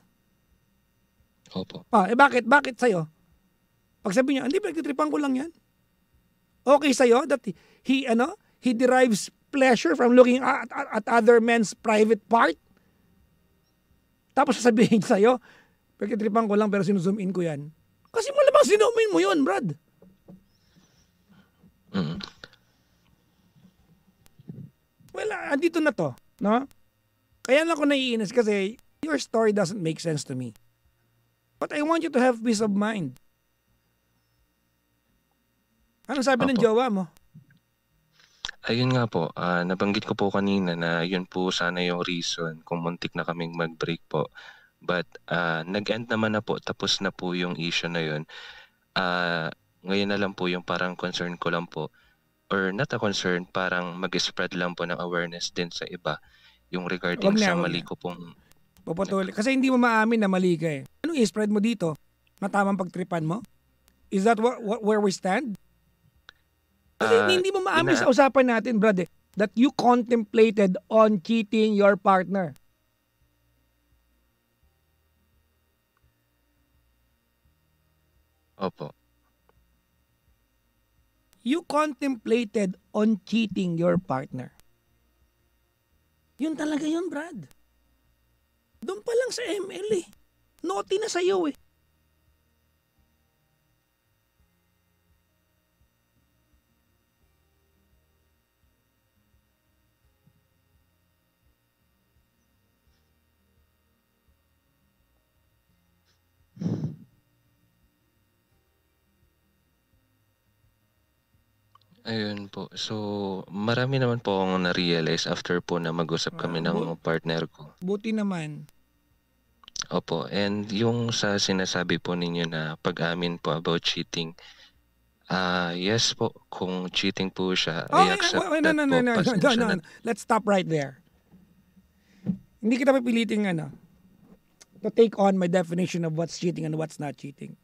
[SPEAKER 1] Opo. O, eh bakit? Bakit sa'yo? Pag sabi niya, hindi, ba, pinagtitripan ko lang yan. Okay sa'yo that he, ano, he derives pleasure from looking at, at, at other men's private part? Tapos sasabihin sa'yo, Pagkitripan ko lang pero sino in ko yan. Kasi malamang sinumin mo yun, Brad. Mm. Well, ah, andito na to. No? Kaya lang ako naiinis kasi your story doesn't make sense to me. But I want you to have peace of mind. Anong sabi Opo. ng jowa mo?
[SPEAKER 2] Ayun nga po, uh, nabanggit ko po kanina na yun po sana yung reason kung muntik na kaming mag-break po But uh, nag-end naman na po, tapos na po yung issue na yun. Uh, ngayon na lang po yung parang concern ko lang po or not a concern, parang mag-spread lang po ng awareness din sa iba yung regarding na, sa mali ko pong...
[SPEAKER 1] Papatuloy. Kasi hindi mo maamin na mali ka eh. Anong i-spread mo dito? Matamang pagtripan mo? Is that wh- wh- where we stand? Kasi uh, hindi mo maamin ina- sa usapan natin, brad eh, that you contemplated on cheating your partner. Opo. You contemplated on cheating your partner. Yun talaga yun, Brad. Doon pa lang sa ML eh. Naughty na sa'yo eh.
[SPEAKER 2] Ayun po. So, marami naman po akong na-realize after po na mag-usap kami ah, ng partner ko.
[SPEAKER 1] Buti naman.
[SPEAKER 2] Opo. And yung sa sinasabi po ninyo na pag-amin po about cheating, ah yes po, kung cheating po siya, Oh, I accept wait, wait, no, that no, no, po. no, no, no, no, no.
[SPEAKER 1] Let's stop right there. Hindi kita papiliting ano, to take on my definition of what's cheating and what's not cheating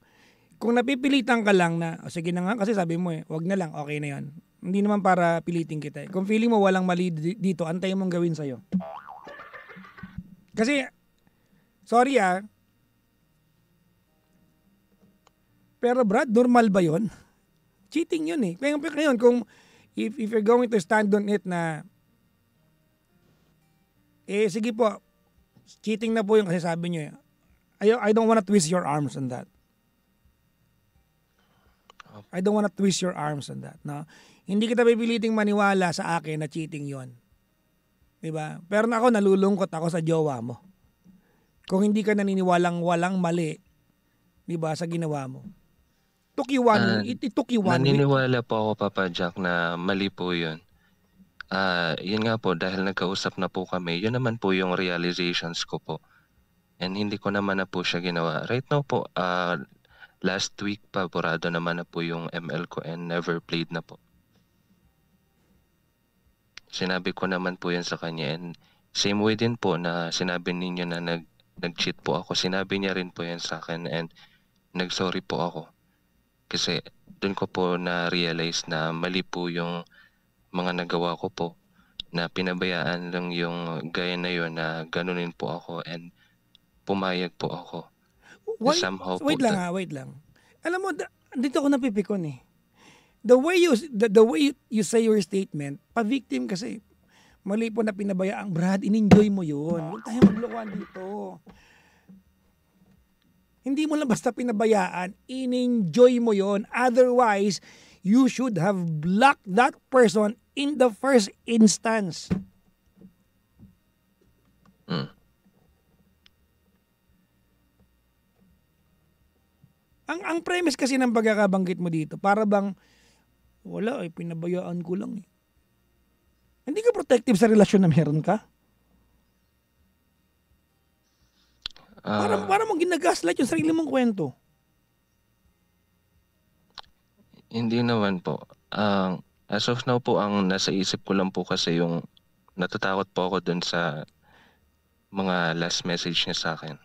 [SPEAKER 1] kung napipilitan ka lang na, o sige na nga, kasi sabi mo eh, wag na lang, okay na yon. Hindi naman para pilitin kita eh. Kung feeling mo walang mali dito, antayin mong gawin sa'yo. Kasi, sorry ah, pero Brad, normal ba yon? Cheating yun eh. Kaya ngayon, kung if, if you're going to stand on it na, eh sige po, cheating na po yung kasi sabi nyo eh. I, I don't wanna twist your arms on that. I don't want to twist your arms on that. No? Hindi kita bibiliting maniwala sa akin na cheating yon. 'Di ba? Pero ako nalulungkot ako sa jowa mo. Kung hindi ka naniniwalang walang mali, 'di ba, sa ginawa mo. Took you one, uh, it, it took you one
[SPEAKER 2] Naniniwala week. po ako, Papa Jack, na mali po yun. Uh, yun nga po, dahil nagkausap na po kami, yun naman po yung realizations ko po. And hindi ko naman na po siya ginawa. Right now po, uh, Last week, paborado naman na po yung ML ko and never played na po. Sinabi ko naman po yan sa kanya and same way din po na sinabi ninyo na nag, nag-cheat po ako. Sinabi niya rin po yan sa akin and nag-sorry po ako. Kasi doon ko po na-realize na mali po yung mga nagawa ko po na pinabayaan lang yung gaya na yun na ganunin po ako and pumayag po ako why, somehow. Wait lang ha,
[SPEAKER 1] wait lang. Alam mo, dito ako napipikon eh. The way you the, the way you, say your statement, pa-victim kasi mali po na pinabayaan. Brad, in-enjoy mo yun. Huwag tayo maglokohan dito. Hindi mo lang basta pinabayaan, in-enjoy mo yon. Otherwise, you should have blocked that person in the first instance. Ang, ang premise kasi ng pagkakabanggit mo dito, para bang, wala eh, pinabayaan ko lang eh. Hindi ka protective sa relasyon na meron ka? Uh, para, para mong ginagaslight yung sarili mong kwento.
[SPEAKER 2] Hindi naman po. Uh, as of now po, ang nasa isip ko lang po kasi yung natatakot po ako dun sa mga last message niya sa akin.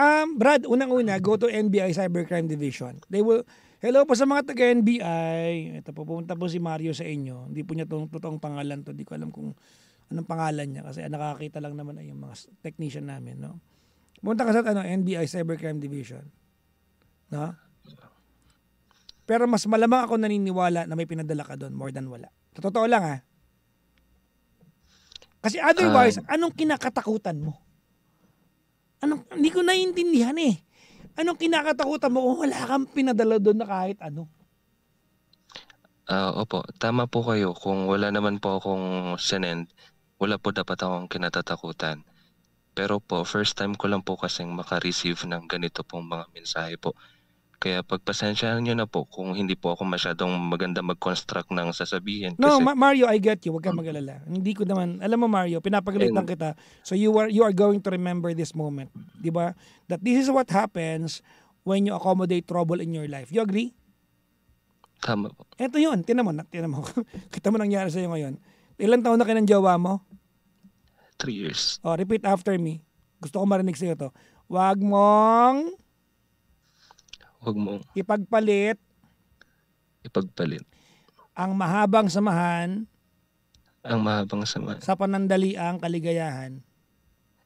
[SPEAKER 1] Um, Brad, unang-una, go to NBI Cybercrime Division. They will, hello po sa mga taga-NBI. Ito po, pumunta po si Mario sa inyo. Hindi po niya itong totoong pangalan to. Hindi ko alam kung anong pangalan niya kasi nakakita lang naman ay yung mga technician namin. No? Pumunta ka sa ano, NBI Cybercrime Division. No? Pero mas malamang ako naniniwala na may pinadala ka doon more than wala. totoo lang ha. Kasi otherwise, um, anong kinakatakutan mo? Ano, hindi ko naiintindihan eh. Anong kinakatakutan mo kung wala kang pinadala doon na kahit ano?
[SPEAKER 2] Uh, opo, tama po kayo. Kung wala naman po akong sinend, wala po dapat akong kinatatakutan. Pero po, first time ko lang po kasing makareceive ng ganito pong mga mensahe po. Kaya pagpasensyahan nyo na po kung hindi po ako masyadong maganda mag-construct ng sasabihin. Kasi... No,
[SPEAKER 1] Ma- Mario, I get you. Huwag kang mm. magalala. Hindi ko naman, alam mo Mario, pinapagalit lang kita. So you are you are going to remember this moment, 'di ba? That this is what happens when you accommodate trouble in your life. You agree? Tama po. Ito 'yun, tinan mo, tinan mo. kita mo nangyari sa iyo ngayon. Ilang taon na kayo ng jowa mo? Three years. Oh, repeat after me. Gusto ko marinig sa'yo to. Huwag mong Huwag mong. Ipagpalit. Ipagpalit. Ang mahabang samahan.
[SPEAKER 2] Ang mahabang samahan.
[SPEAKER 1] Sa panandaliang kaligayahan.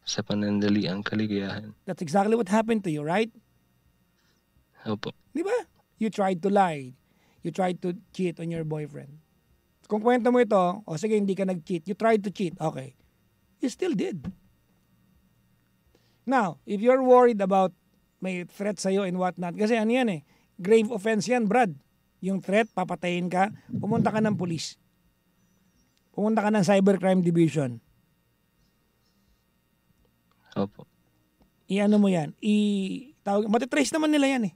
[SPEAKER 2] Sa panandaliang kaligayahan.
[SPEAKER 1] That's exactly what happened to you, right?
[SPEAKER 2] Opo. Di ba?
[SPEAKER 1] You tried to lie. You tried to cheat on your boyfriend. Kung kwento mo ito, o oh, sige, hindi ka nag-cheat. You tried to cheat. Okay. You still did. Now, if you're worried about may threat sa'yo and what not. Kasi ano yan eh, grave offense yan, Brad. Yung threat, papatayin ka, pumunta ka ng police. Pumunta ka ng Cybercrime Division. Opo. I-ano mo yan? I tawag, matitrace naman nila yan eh.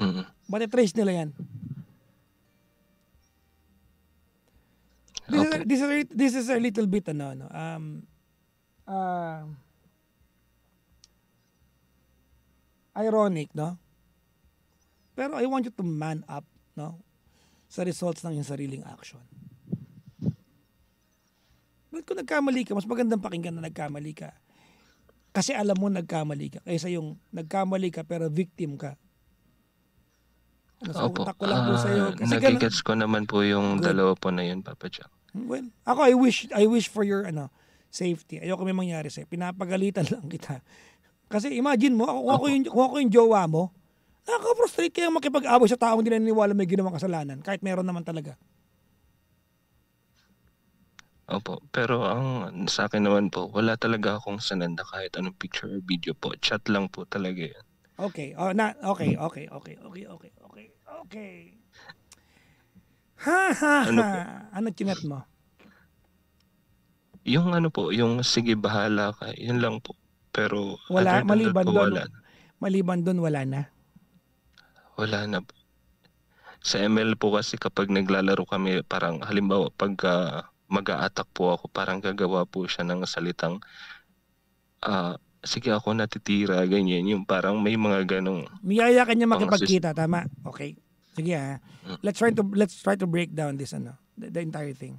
[SPEAKER 1] Mm-hmm. Matitrace nila yan. This, okay. is, this, is, this is a little bit ano, ano um, uh, Ironic, no? Pero I want you to man up, no? Sa results ng iyong sariling action. But kung nagkamali ka, mas magandang pakinggan na nagkamali ka. Kasi alam mo nagkamali ka. Kaysa yung nagkamali ka pero victim ka. Nasa ano, Opo. utak ko lang po uh, ah, sa iyo. Kasi nagigets
[SPEAKER 2] ko naman po yung good. dalawa po na yun, Papa Jack.
[SPEAKER 1] Well, ako I wish I wish for your ano safety. Ayoko may mangyari sa'yo. Pinapagalitan lang kita. Kasi imagine mo, kung ako yung, kung ako yung jowa mo, nakaka-frustrate kaya makipag-away sa taong hindi dinaniniwala may ginawang kasalanan, kahit meron naman talaga.
[SPEAKER 2] Opo, pero ang sa akin naman po, wala talaga akong sananda kahit anong picture or video po. Chat lang po talaga yan.
[SPEAKER 1] Okay, oh, na, okay, okay, okay, okay, okay, okay, okay. Ha, ha, ano ha. Po? Ano chinat mo?
[SPEAKER 2] Yung ano po, yung sige bahala ka, yun lang po. Pero wala, ano, maliban doon, wala
[SPEAKER 1] maliban doon wala na.
[SPEAKER 2] Wala na. Sa ML po kasi kapag naglalaro kami, parang halimbawa pag uh, mag-a-attack po ako, parang gagawa po siya ng salitang uh, sige ako natitira, ganyan. Yung parang may mga ganong...
[SPEAKER 1] Miyaya kanya niya makipagkita, tama? Okay. Sige ha. Ah. Mm. Let's try to let's try to break down this ano, the, the entire thing.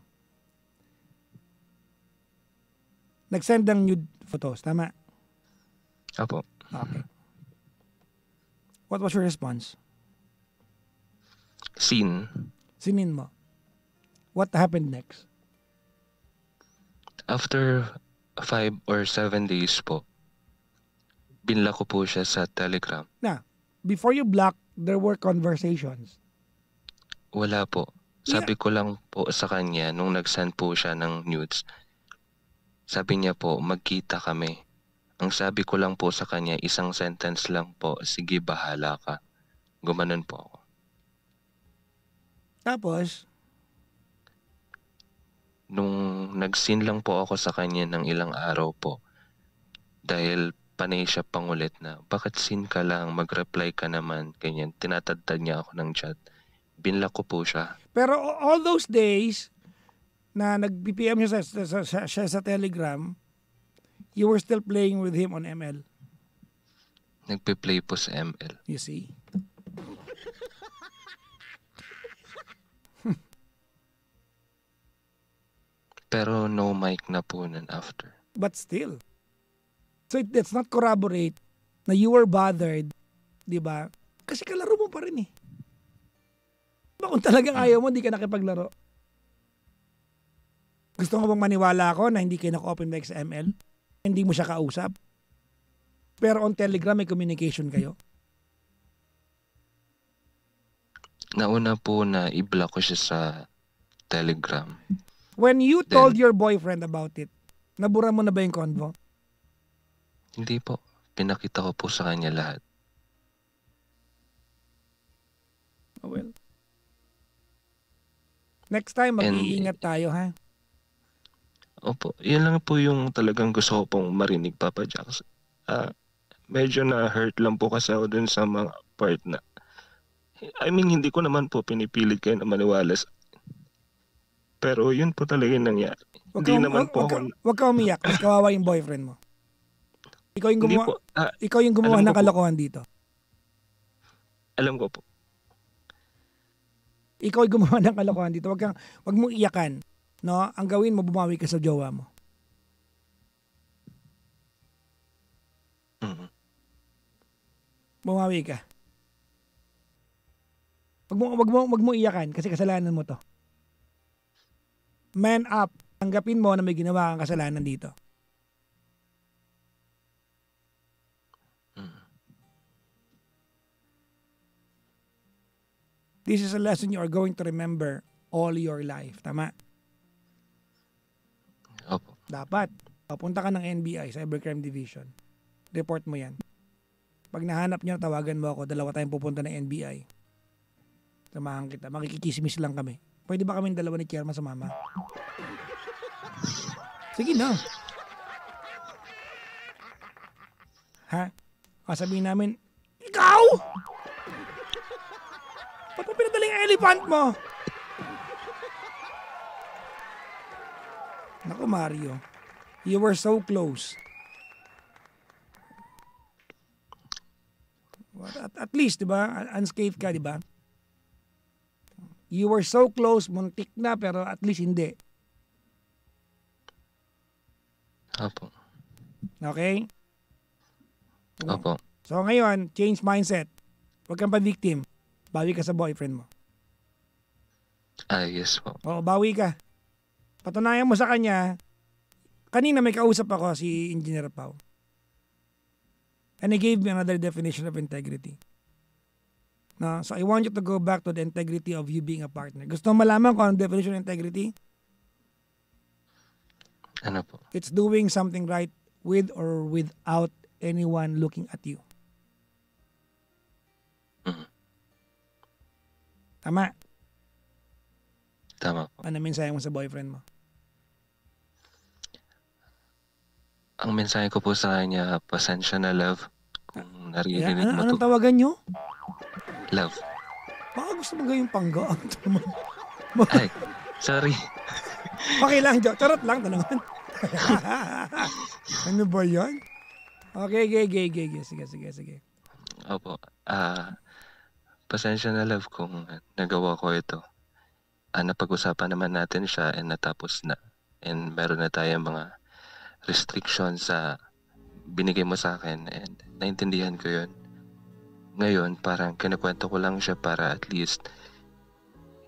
[SPEAKER 1] Nag-send ng nude photos, tama? Opo. Okay. What was your response?
[SPEAKER 2] Scene.
[SPEAKER 1] Sinin mo. What happened next?
[SPEAKER 2] After five or seven days po, binla ko po siya sa Telegram.
[SPEAKER 1] Na, before you block, there were conversations.
[SPEAKER 2] Wala po. Sabi ko lang po sa kanya nung nag-send po siya ng nudes. Sabi niya po, magkita kami. Ang sabi ko lang po sa kanya, isang sentence lang po, sige bahala ka. Gumanon po ako. Tapos? Nung nagsin lang po ako sa kanya ng ilang araw po, dahil panay siya pangulit na, bakit sin ka lang, mag-reply ka naman, ganyan. Tinatadtad niya ako ng chat. Binlock ko po siya.
[SPEAKER 1] Pero all those days na nag-BPM siya sa, sa, sa, siya sa Telegram, you were still playing with him on ML.
[SPEAKER 2] Nagpe-play po sa ML. You see? Pero no mic na po nun after.
[SPEAKER 1] But still. So it, let's not corroborate na you were bothered, di ba? Kasi kalaro mo pa rin eh. Diba kung talagang ayaw mo, di ka nakipaglaro. Gusto mo bang maniwala ako na hindi kayo naka-open mic sa ML? hindi mo siya kausap. Pero on Telegram, may communication kayo?
[SPEAKER 2] Nauna po na i-block ko siya sa Telegram.
[SPEAKER 1] When you Then, told your boyfriend about it, nabura mo na ba yung convo?
[SPEAKER 2] Hindi po. Pinakita ko po sa kanya lahat.
[SPEAKER 1] Oh well. Next time, mag-iingat tayo ha.
[SPEAKER 2] Opo, yan lang po yung talagang gusto pong marinig, Papa Jax. Ah, medyo na-hurt lang po kasi ako dun sa mga part na... I mean, hindi ko naman po pinipilit kayo na maniwala sa... Pero yun po talaga yung nangyari.
[SPEAKER 1] Wag hindi ka, naman wag, po wag, ako... Huwag ka umiyak, mas kawawa yung boyfriend mo. Ikaw yung gumawa, po, ah, ikaw yung gumawa ng kalokohan po. dito. Alam ko po. Ikaw yung gumawa ng kalokohan dito. Wag kang wag mong iyakan no, ang gawin mo, bumawi ka sa jowa mo. Mm-hmm. Bumawi ka. Wag mo, wag mo, wag mo iyakan kasi kasalanan mo to. Man up. Tanggapin mo na may ginawa kang kasalanan dito. Mm-hmm. This is a lesson you are going to remember all your life. Tama? Dapat. Papunta ka ng NBI, Cybercrime Division. Report mo yan. Pag nahanap nyo, tawagan mo ako. Dalawa tayong pupunta ng NBI. Samahan kita. Makikikismis lang kami. Pwede ba kami dalawa ni Chairman sa mama? Sige na. Ha? Kasabihin namin, Ikaw! Ba't mo pinadala elephant mo? Naku Mario, you were so close. At, at least, di ba? Unscathed ka, di ba? You were so close, muntik na, pero at least hindi. Opo. Okay? Opo. So ngayon, change mindset. Huwag kang pa-victim. Bawi ka sa boyfriend mo. Ah, yes po. Oo, bawi ka. Patunayan mo sa kanya, kanina may kausap ako si Engineer Pau. And he gave me another definition of integrity. No? So I want you to go back to the integrity of you being a partner. Gusto mo malaman ko ang definition of integrity? Ano po? It's doing something right with or without anyone looking at you. Mm-hmm. Tama? Tama po. Ano mensahe mo sa boyfriend mo?
[SPEAKER 2] Ang mensahe ko po sa kanya, pasensya na love kung naririnig Ayan, mo anong, anong to. tawagan nyo? Love.
[SPEAKER 1] Baka gusto mo gayong pangga. Ay, sorry. okay lang, jo- charot lang, tanungan. ano ba yan? Okay, okay, okay, okay, okay. Sige, sige, sige.
[SPEAKER 2] Opo. Ah, pasensya na love kung nagawa ko ito. Ah, napag-usapan naman natin siya and natapos na. And meron na tayong mga restriction sa binigay mo sa akin and naintindihan ko yun. Ngayon, parang kinakwento ko lang siya para at least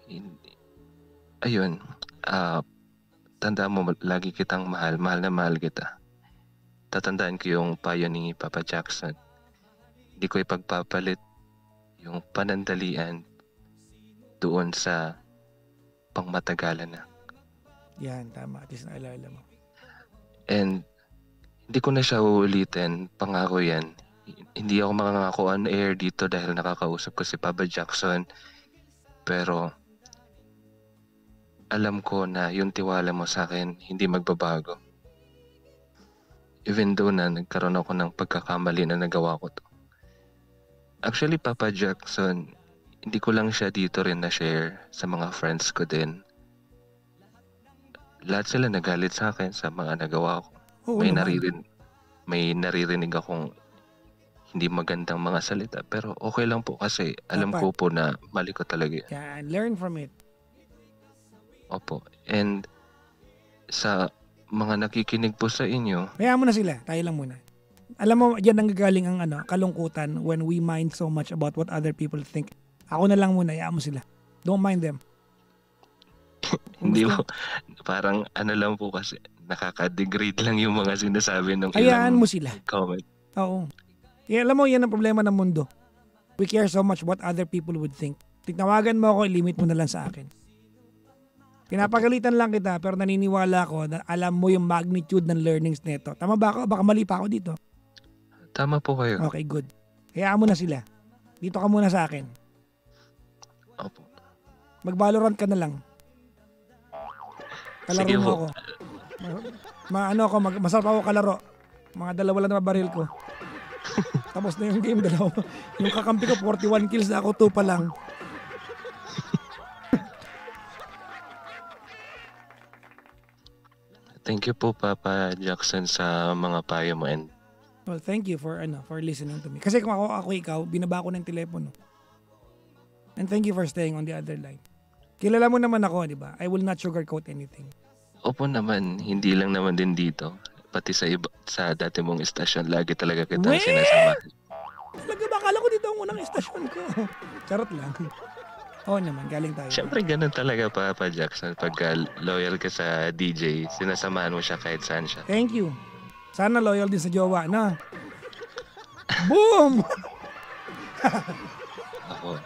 [SPEAKER 2] in, ayun, uh, ah, tanda mo lagi kitang mahal, mahal na mahal kita. Tatandaan ko yung payo ni Papa Jackson. Hindi ko ipagpapalit yung panandalian doon sa pangmatagalan na.
[SPEAKER 1] Yan, tama. At least naalala mo.
[SPEAKER 2] And hindi ko na siya uulitin, pangako yan. Hindi ako makangako on air dito dahil nakakausap ko si Papa Jackson. Pero alam ko na yung tiwala mo sa akin hindi magbabago. Even though na nagkaroon ako ng pagkakamali na nagawa ko to. Actually, Papa Jackson, hindi ko lang siya dito rin na-share sa mga friends ko din lahat sila nagalit sa akin sa mga nagawa ko. Oo, may naman. naririnig may naririnig akong hindi magandang mga salita pero okay lang po kasi alam Dapat. ko po na mali ko talaga
[SPEAKER 1] Yeah, learn from it.
[SPEAKER 2] Opo. And sa mga nakikinig po sa inyo.
[SPEAKER 1] Kaya mo na sila. Tayo lang muna. Alam mo, yan ang gagaling ang ano, kalungkutan when we mind so much about what other people think. Ako na lang muna, hayaan mo sila. Don't mind them.
[SPEAKER 2] Hindi po. Parang ano lang po kasi nakaka-degrade lang yung mga sinasabi ng Hayaan mo sila. Comment.
[SPEAKER 1] Oo. Kaya alam mo, yan ang problema ng mundo. We care so much what other people would think. Tinawagan mo ako, limit mo na lang sa akin. Pinapagalitan lang kita pero naniniwala ako na alam mo yung magnitude ng learnings nito. Tama ba ako? Baka mali pa ako dito.
[SPEAKER 2] Tama po kayo. Okay,
[SPEAKER 1] good. Kaya mo na sila. Dito ka muna sa akin. Opo. mag ka na lang. Kalaro Sige mo ho. ako. Ma, ano ako, mag, masarap ako kalaro. Mga dalawa lang na baril ko. Tapos na yung game, dalawa. Yung kakampi ko, 41 kills na ako, 2 pa lang.
[SPEAKER 2] Thank you po Papa Jackson sa mga payo mo and
[SPEAKER 1] Well, thank you for ano, for listening to me. Kasi kung ako ako ikaw, binaba ko ng telepono. And thank you for staying on the other line. Kilala mo naman ako, di ba? I will not sugarcoat anything.
[SPEAKER 2] Opo naman, hindi lang naman din dito. Pati sa iba, sa dati mong estasyon, lagi talaga kita Wait! sinasama.
[SPEAKER 1] Talaga ba? Akala ko dito ang unang istasyon ko. Charot lang. Oo naman, galing tayo. Siyempre,
[SPEAKER 2] ganun talaga, Papa Jackson. Pag loyal ka sa DJ, sinasamahan mo siya kahit saan siya.
[SPEAKER 1] Thank you. Sana loyal din sa jowa, na? Boom! Ako.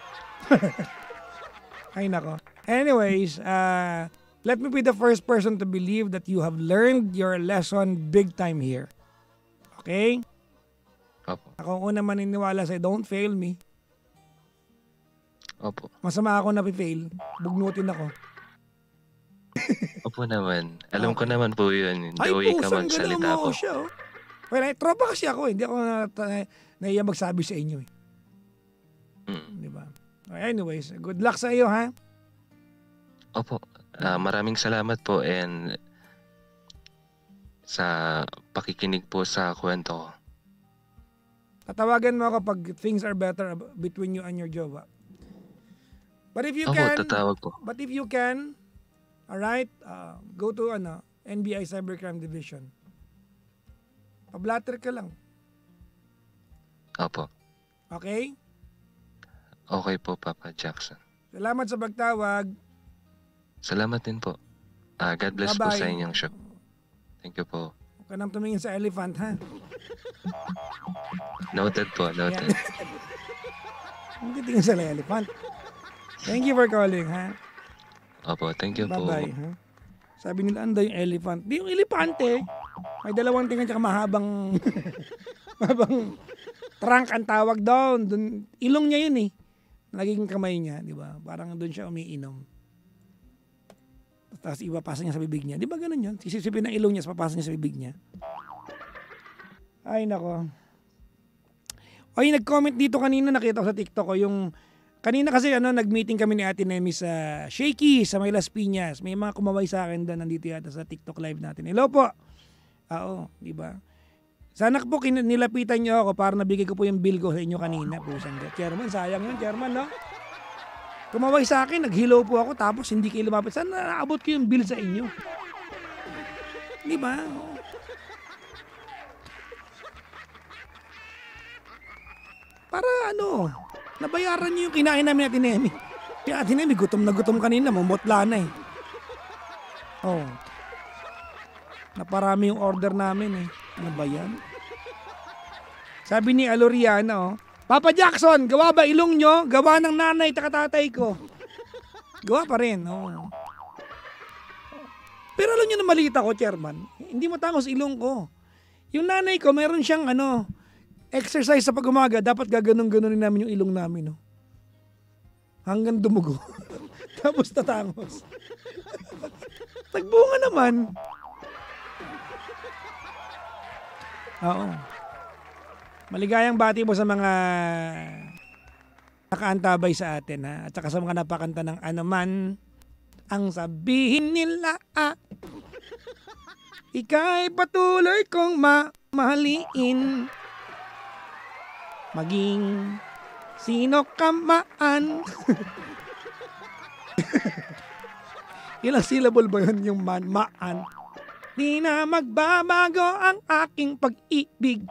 [SPEAKER 1] Ay, nako. Anyways, uh, let me be the first person to believe that you have learned your lesson big time here. Okay? Opo. Ako una maniniwala sa don't fail me. Opo. Masama ako na fail. Bugnutin ako.
[SPEAKER 2] Opo naman. Alam ko naman po yun. The Ay, way ka magsalita po. Siya,
[SPEAKER 1] oh. Well, ay, eh, tropa kasi ako. Eh. Hindi ako na, na, eh, naiya magsabi sa inyo. Eh. Mm. Di ba? Anyways, good luck sa iyo ha. Opo,
[SPEAKER 2] uh, maraming salamat po and sa pakikinig po sa kwento ko.
[SPEAKER 1] Tatawagan mo ako pag things are better between you and your jowa. But if you Opo, can, tatawag po. But if you can, all right, uh, ah, go to ano, NBI Cybercrime Division. Pablatter ka lang. Opo. Okay?
[SPEAKER 2] Okay po, Papa Jackson.
[SPEAKER 1] Salamat sa pagtawag.
[SPEAKER 2] Salamat din po. Uh, God bless Bye-bye. po sa inyong show. Thank you po.
[SPEAKER 1] Huwag ka nang tumingin sa elephant, ha?
[SPEAKER 2] Noted po, noted.
[SPEAKER 1] Huwag ka tingin sa elephant. Thank you for calling, ha?
[SPEAKER 2] Opo, thank you Bye-bye, po.
[SPEAKER 1] Ha? Sabi nila, anda yung elephant. Di yung elepante. May dalawang tingin tsaka mahabang, mahabang trunk ang tawag doon. Dun, ilong niya yun eh. Naging kamay niya, di ba? Parang doon siya umiinom. Tapos ipapasa niya sa bibig niya. Di ba ganun yun? Sisipin ng ilong niya, papasa niya sa bibig niya. Ay, nako. O yung nag-comment dito kanina, nakita ko sa TikTok ko, oh, yung Kanina kasi ano, nag-meeting kami ni Ate Nemi sa Shaky sa May Las Piñas. May mga kumaway sa akin doon nandito yata sa TikTok live natin. Hello po. Ah, oo, oh, di ba? Sana po kin- nilapitan niyo ako para nabigay ko po yung bill ko sa inyo kanina, pusan. Chairman, sayang yun, chairman, no? Tumawag sa akin, naghilo po ako, tapos hindi kayo lumapit. Saan naabot ko yung bill sa inyo? Di ba? Para ano, nabayaran niyo yung kinain namin at Emi. Kaya atin Emi, gutom na gutom kanina, mamotla na eh. Oh. Naparami yung order namin eh. Ano ba yan? Sabi ni Aloriana oh, Papa Jackson, gawa ba ilong nyo? Gawa ng nanay takatatay ko. Gawa pa rin. Oo. Pero alam nyo na maliit ako, chairman. Hindi matangos ilong ko. Yung nanay ko, meron siyang ano, exercise sa pag-umaga, dapat gaganong-ganonin namin yung ilong namin. No? Oh. Hanggang dumugo. Tapos tatangos. Nagbunga naman. Oo. Maligayang bati mo sa mga nakaantabay sa atin ha. At saka sa mga napakanta ng anuman ang sabihin nila ah. Ika'y patuloy kong mamahalin Maging sino kamaan Ilang syllable ba yun yung man, maan? Di na magbabago ang aking pag-ibig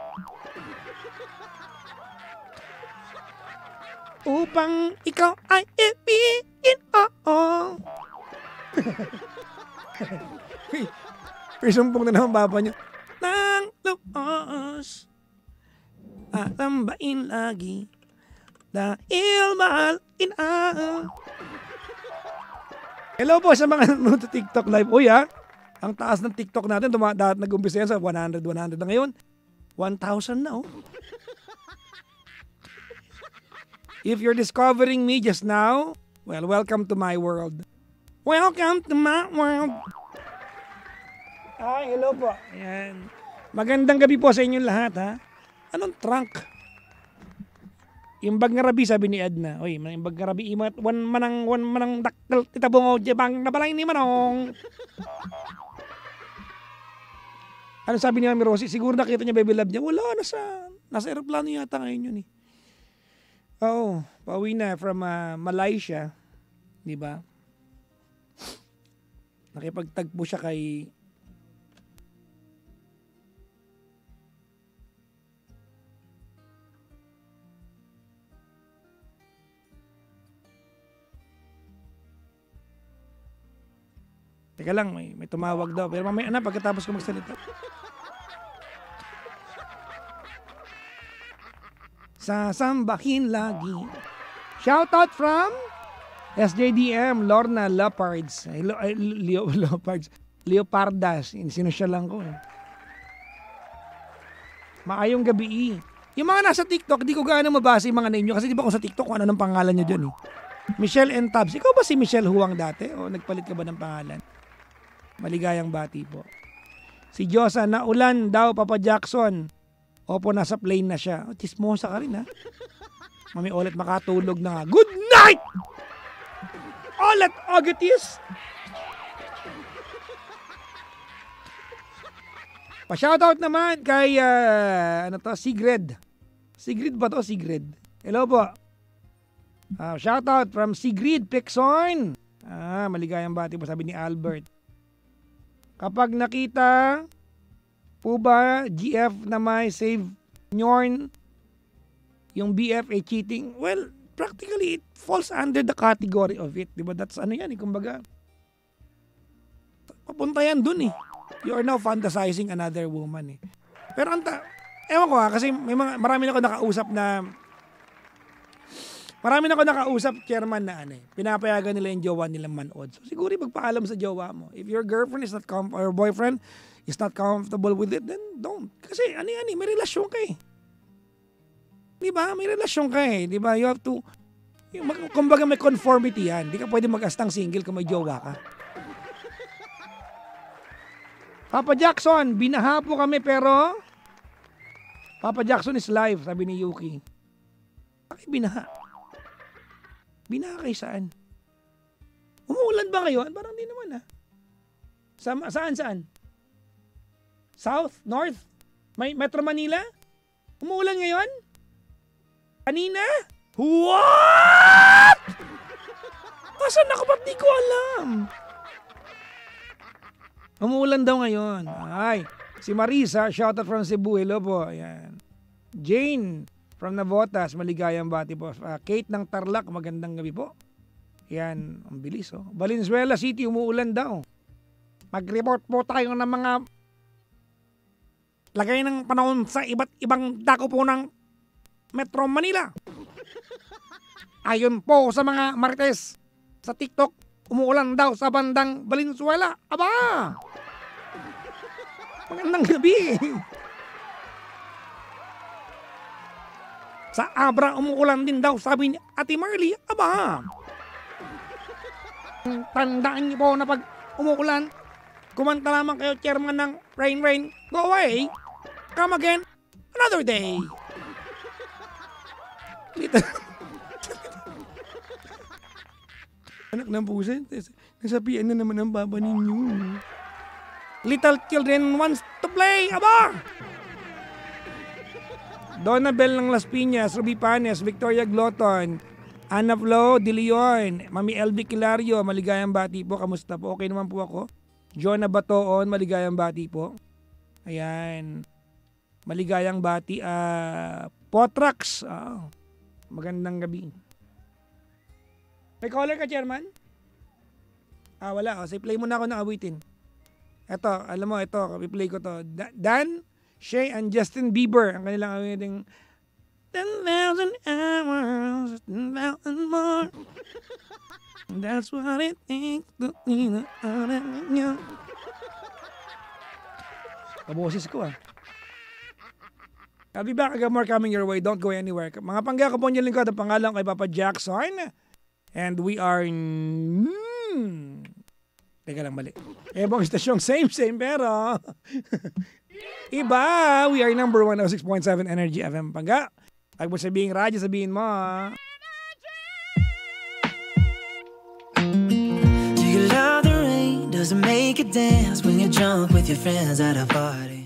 [SPEAKER 1] upang ikaw ay ibigin. Oo. Uy, na naman papa niyo. Nang luos, atambain lagi, dahil mahal inaal. Hello po sa mga nanonood sa TikTok live. Uy ha, ah, ang taas ng TikTok natin, dumadaat nag-umpisa yan sa 100, 100 na ngayon. 1,000 na oh. If you're discovering me just now, well, welcome to my world. Welcome to my world. Hi, ah, hello po. Ayan. Magandang gabi po sa inyong lahat, ha? Anong trunk? Imbag nga rabi, sabi ni Edna. Oy, imbag nga rabi, imat, one manang, one manang daktal, titabong o, jabang, nabalay ni manong. ano sabi ni Mami Rosie? Siguro nakita niya baby love niya. Wala, nasa, nasa aeroplano yata ngayon yun eh. Oh, pauwi na from uh, Malaysia, 'di ba? Nakipagtagpo siya kay Teka lang, may, may tumawag daw. Pero mamaya na, pagkatapos ko magsalita. sasambahin lagi. Shout out from SJDM Lorna Leopards. Hello, eh, uh, eh, Leo, Leopards. Leopardas. Sinusya lang ko. Eh. Maayong gabi. Yung mga nasa TikTok, di ko gaano mabasa yung mga name nyo. Kasi di ba kung sa TikTok, kung ano ng pangalan nyo dyan eh. Michelle and Tabs. Ikaw ba si Michelle Huang dati? O nagpalit ka ba ng pangalan? Maligayang bati po. Si Josa na ulan daw, Papa Jackson. Opo, nasa plane na siya. Oh, tismosa ka rin ha. Mami ulit makatulog na nga. Good night! Olet Ogetis! Pa-shoutout naman kay, uh, ano to, Sigrid. Sigrid ba to? Sigrid. Hello po. Uh, shoutout from Sigrid Pixon. Ah, maligayang bati po sabi ni Albert. Kapag nakita po ba GF na may save Njorn yung BF ay cheating? Well, practically it falls under the category of it. Diba? That's ano yan eh. Kumbaga, papunta yan dun eh. You are now fantasizing another woman eh. Pero anta, ewan ko ha, ah, kasi may mga, marami na ako nakausap na Marami na ako nakausap, chairman na ano eh. Pinapayagan nila yung jowa nilang manood. So siguro magpaalam sa jowa mo. If your girlfriend is not com or boyfriend is not comfortable with it, then don't. Kasi ani-ani, may relasyon ka eh. Di ba? May relasyon ka eh. Di ba? You have to, yung, mag, kumbaga may conformity yan. Di ka pwede mag-astang single kung may jowa ka. Papa Jackson, binaha po kami pero Papa Jackson is live, sabi ni Yuki. Bakit binaha? Binaha kayo saan? Umuulan ba ngayon? Parang di naman ah. Sa, saan saan? South? North? May Metro Manila? Umuulan ngayon? Kanina? What? Asan ako? Ba't di ko alam? Umuulan daw ngayon. Ay, si Marisa, shout out from Cebu. Hello po. Ayan. Jane from Navotas, maligayang bati po. Uh, Kate ng Tarlac, magandang gabi po. Yan, ang bilis oh. Valenzuela City, umuulan daw. Mag-report po tayo ng mga lagay ng panahon sa iba't ibang dako po ng Metro Manila. Ayon po sa mga marites sa TikTok, umuulan daw sa bandang Valenzuela. Aba! Magandang gabi! sa Abra umuulan din daw sabi ni Ate Marley. Aba! Tandaan niyo po na pag umuulan, kumanta lamang kayo chairman ng Rain Rain Go Away. Come again another day. Anak ng pusit, nasabihan na naman ang baba ninyo. Little children wants to play, aba! Donna Bell ng Las Piñas, Ruby Panes, Victoria Gloton, Anna Flo, De Leon, Mami LB Kilario, maligayang bati po, kamusta po? Okay naman po ako. Jonah Batoon, maligayang bati po. Ayan. Maligayang bati. Uh, Potrax. Uh, magandang gabi. May caller ka, chairman? Ah, wala. Oh. So, play na ako ng awitin. Ito, alam mo, ito. I-play ko to. Dan, Shay, and Justin Bieber. Ang kanilang awitin. 10,000 hours, 10,000 more. That's what it takes to clean up all of you. ko ah. I'll be back again more coming your way. Don't go anywhere. Mga pangga, kapon yung lingkod. Ang pangalan kay Papa Jackson. And we are... Mm, teka lang, mali. Ebong istasyong same-same, pero... iba! We are number 106.7 Energy FM. Pangga, pag mo sabihin radyo, sabihin mo. Do you love the
[SPEAKER 3] rain? Does it make you dance when you're drunk with your friends at a party?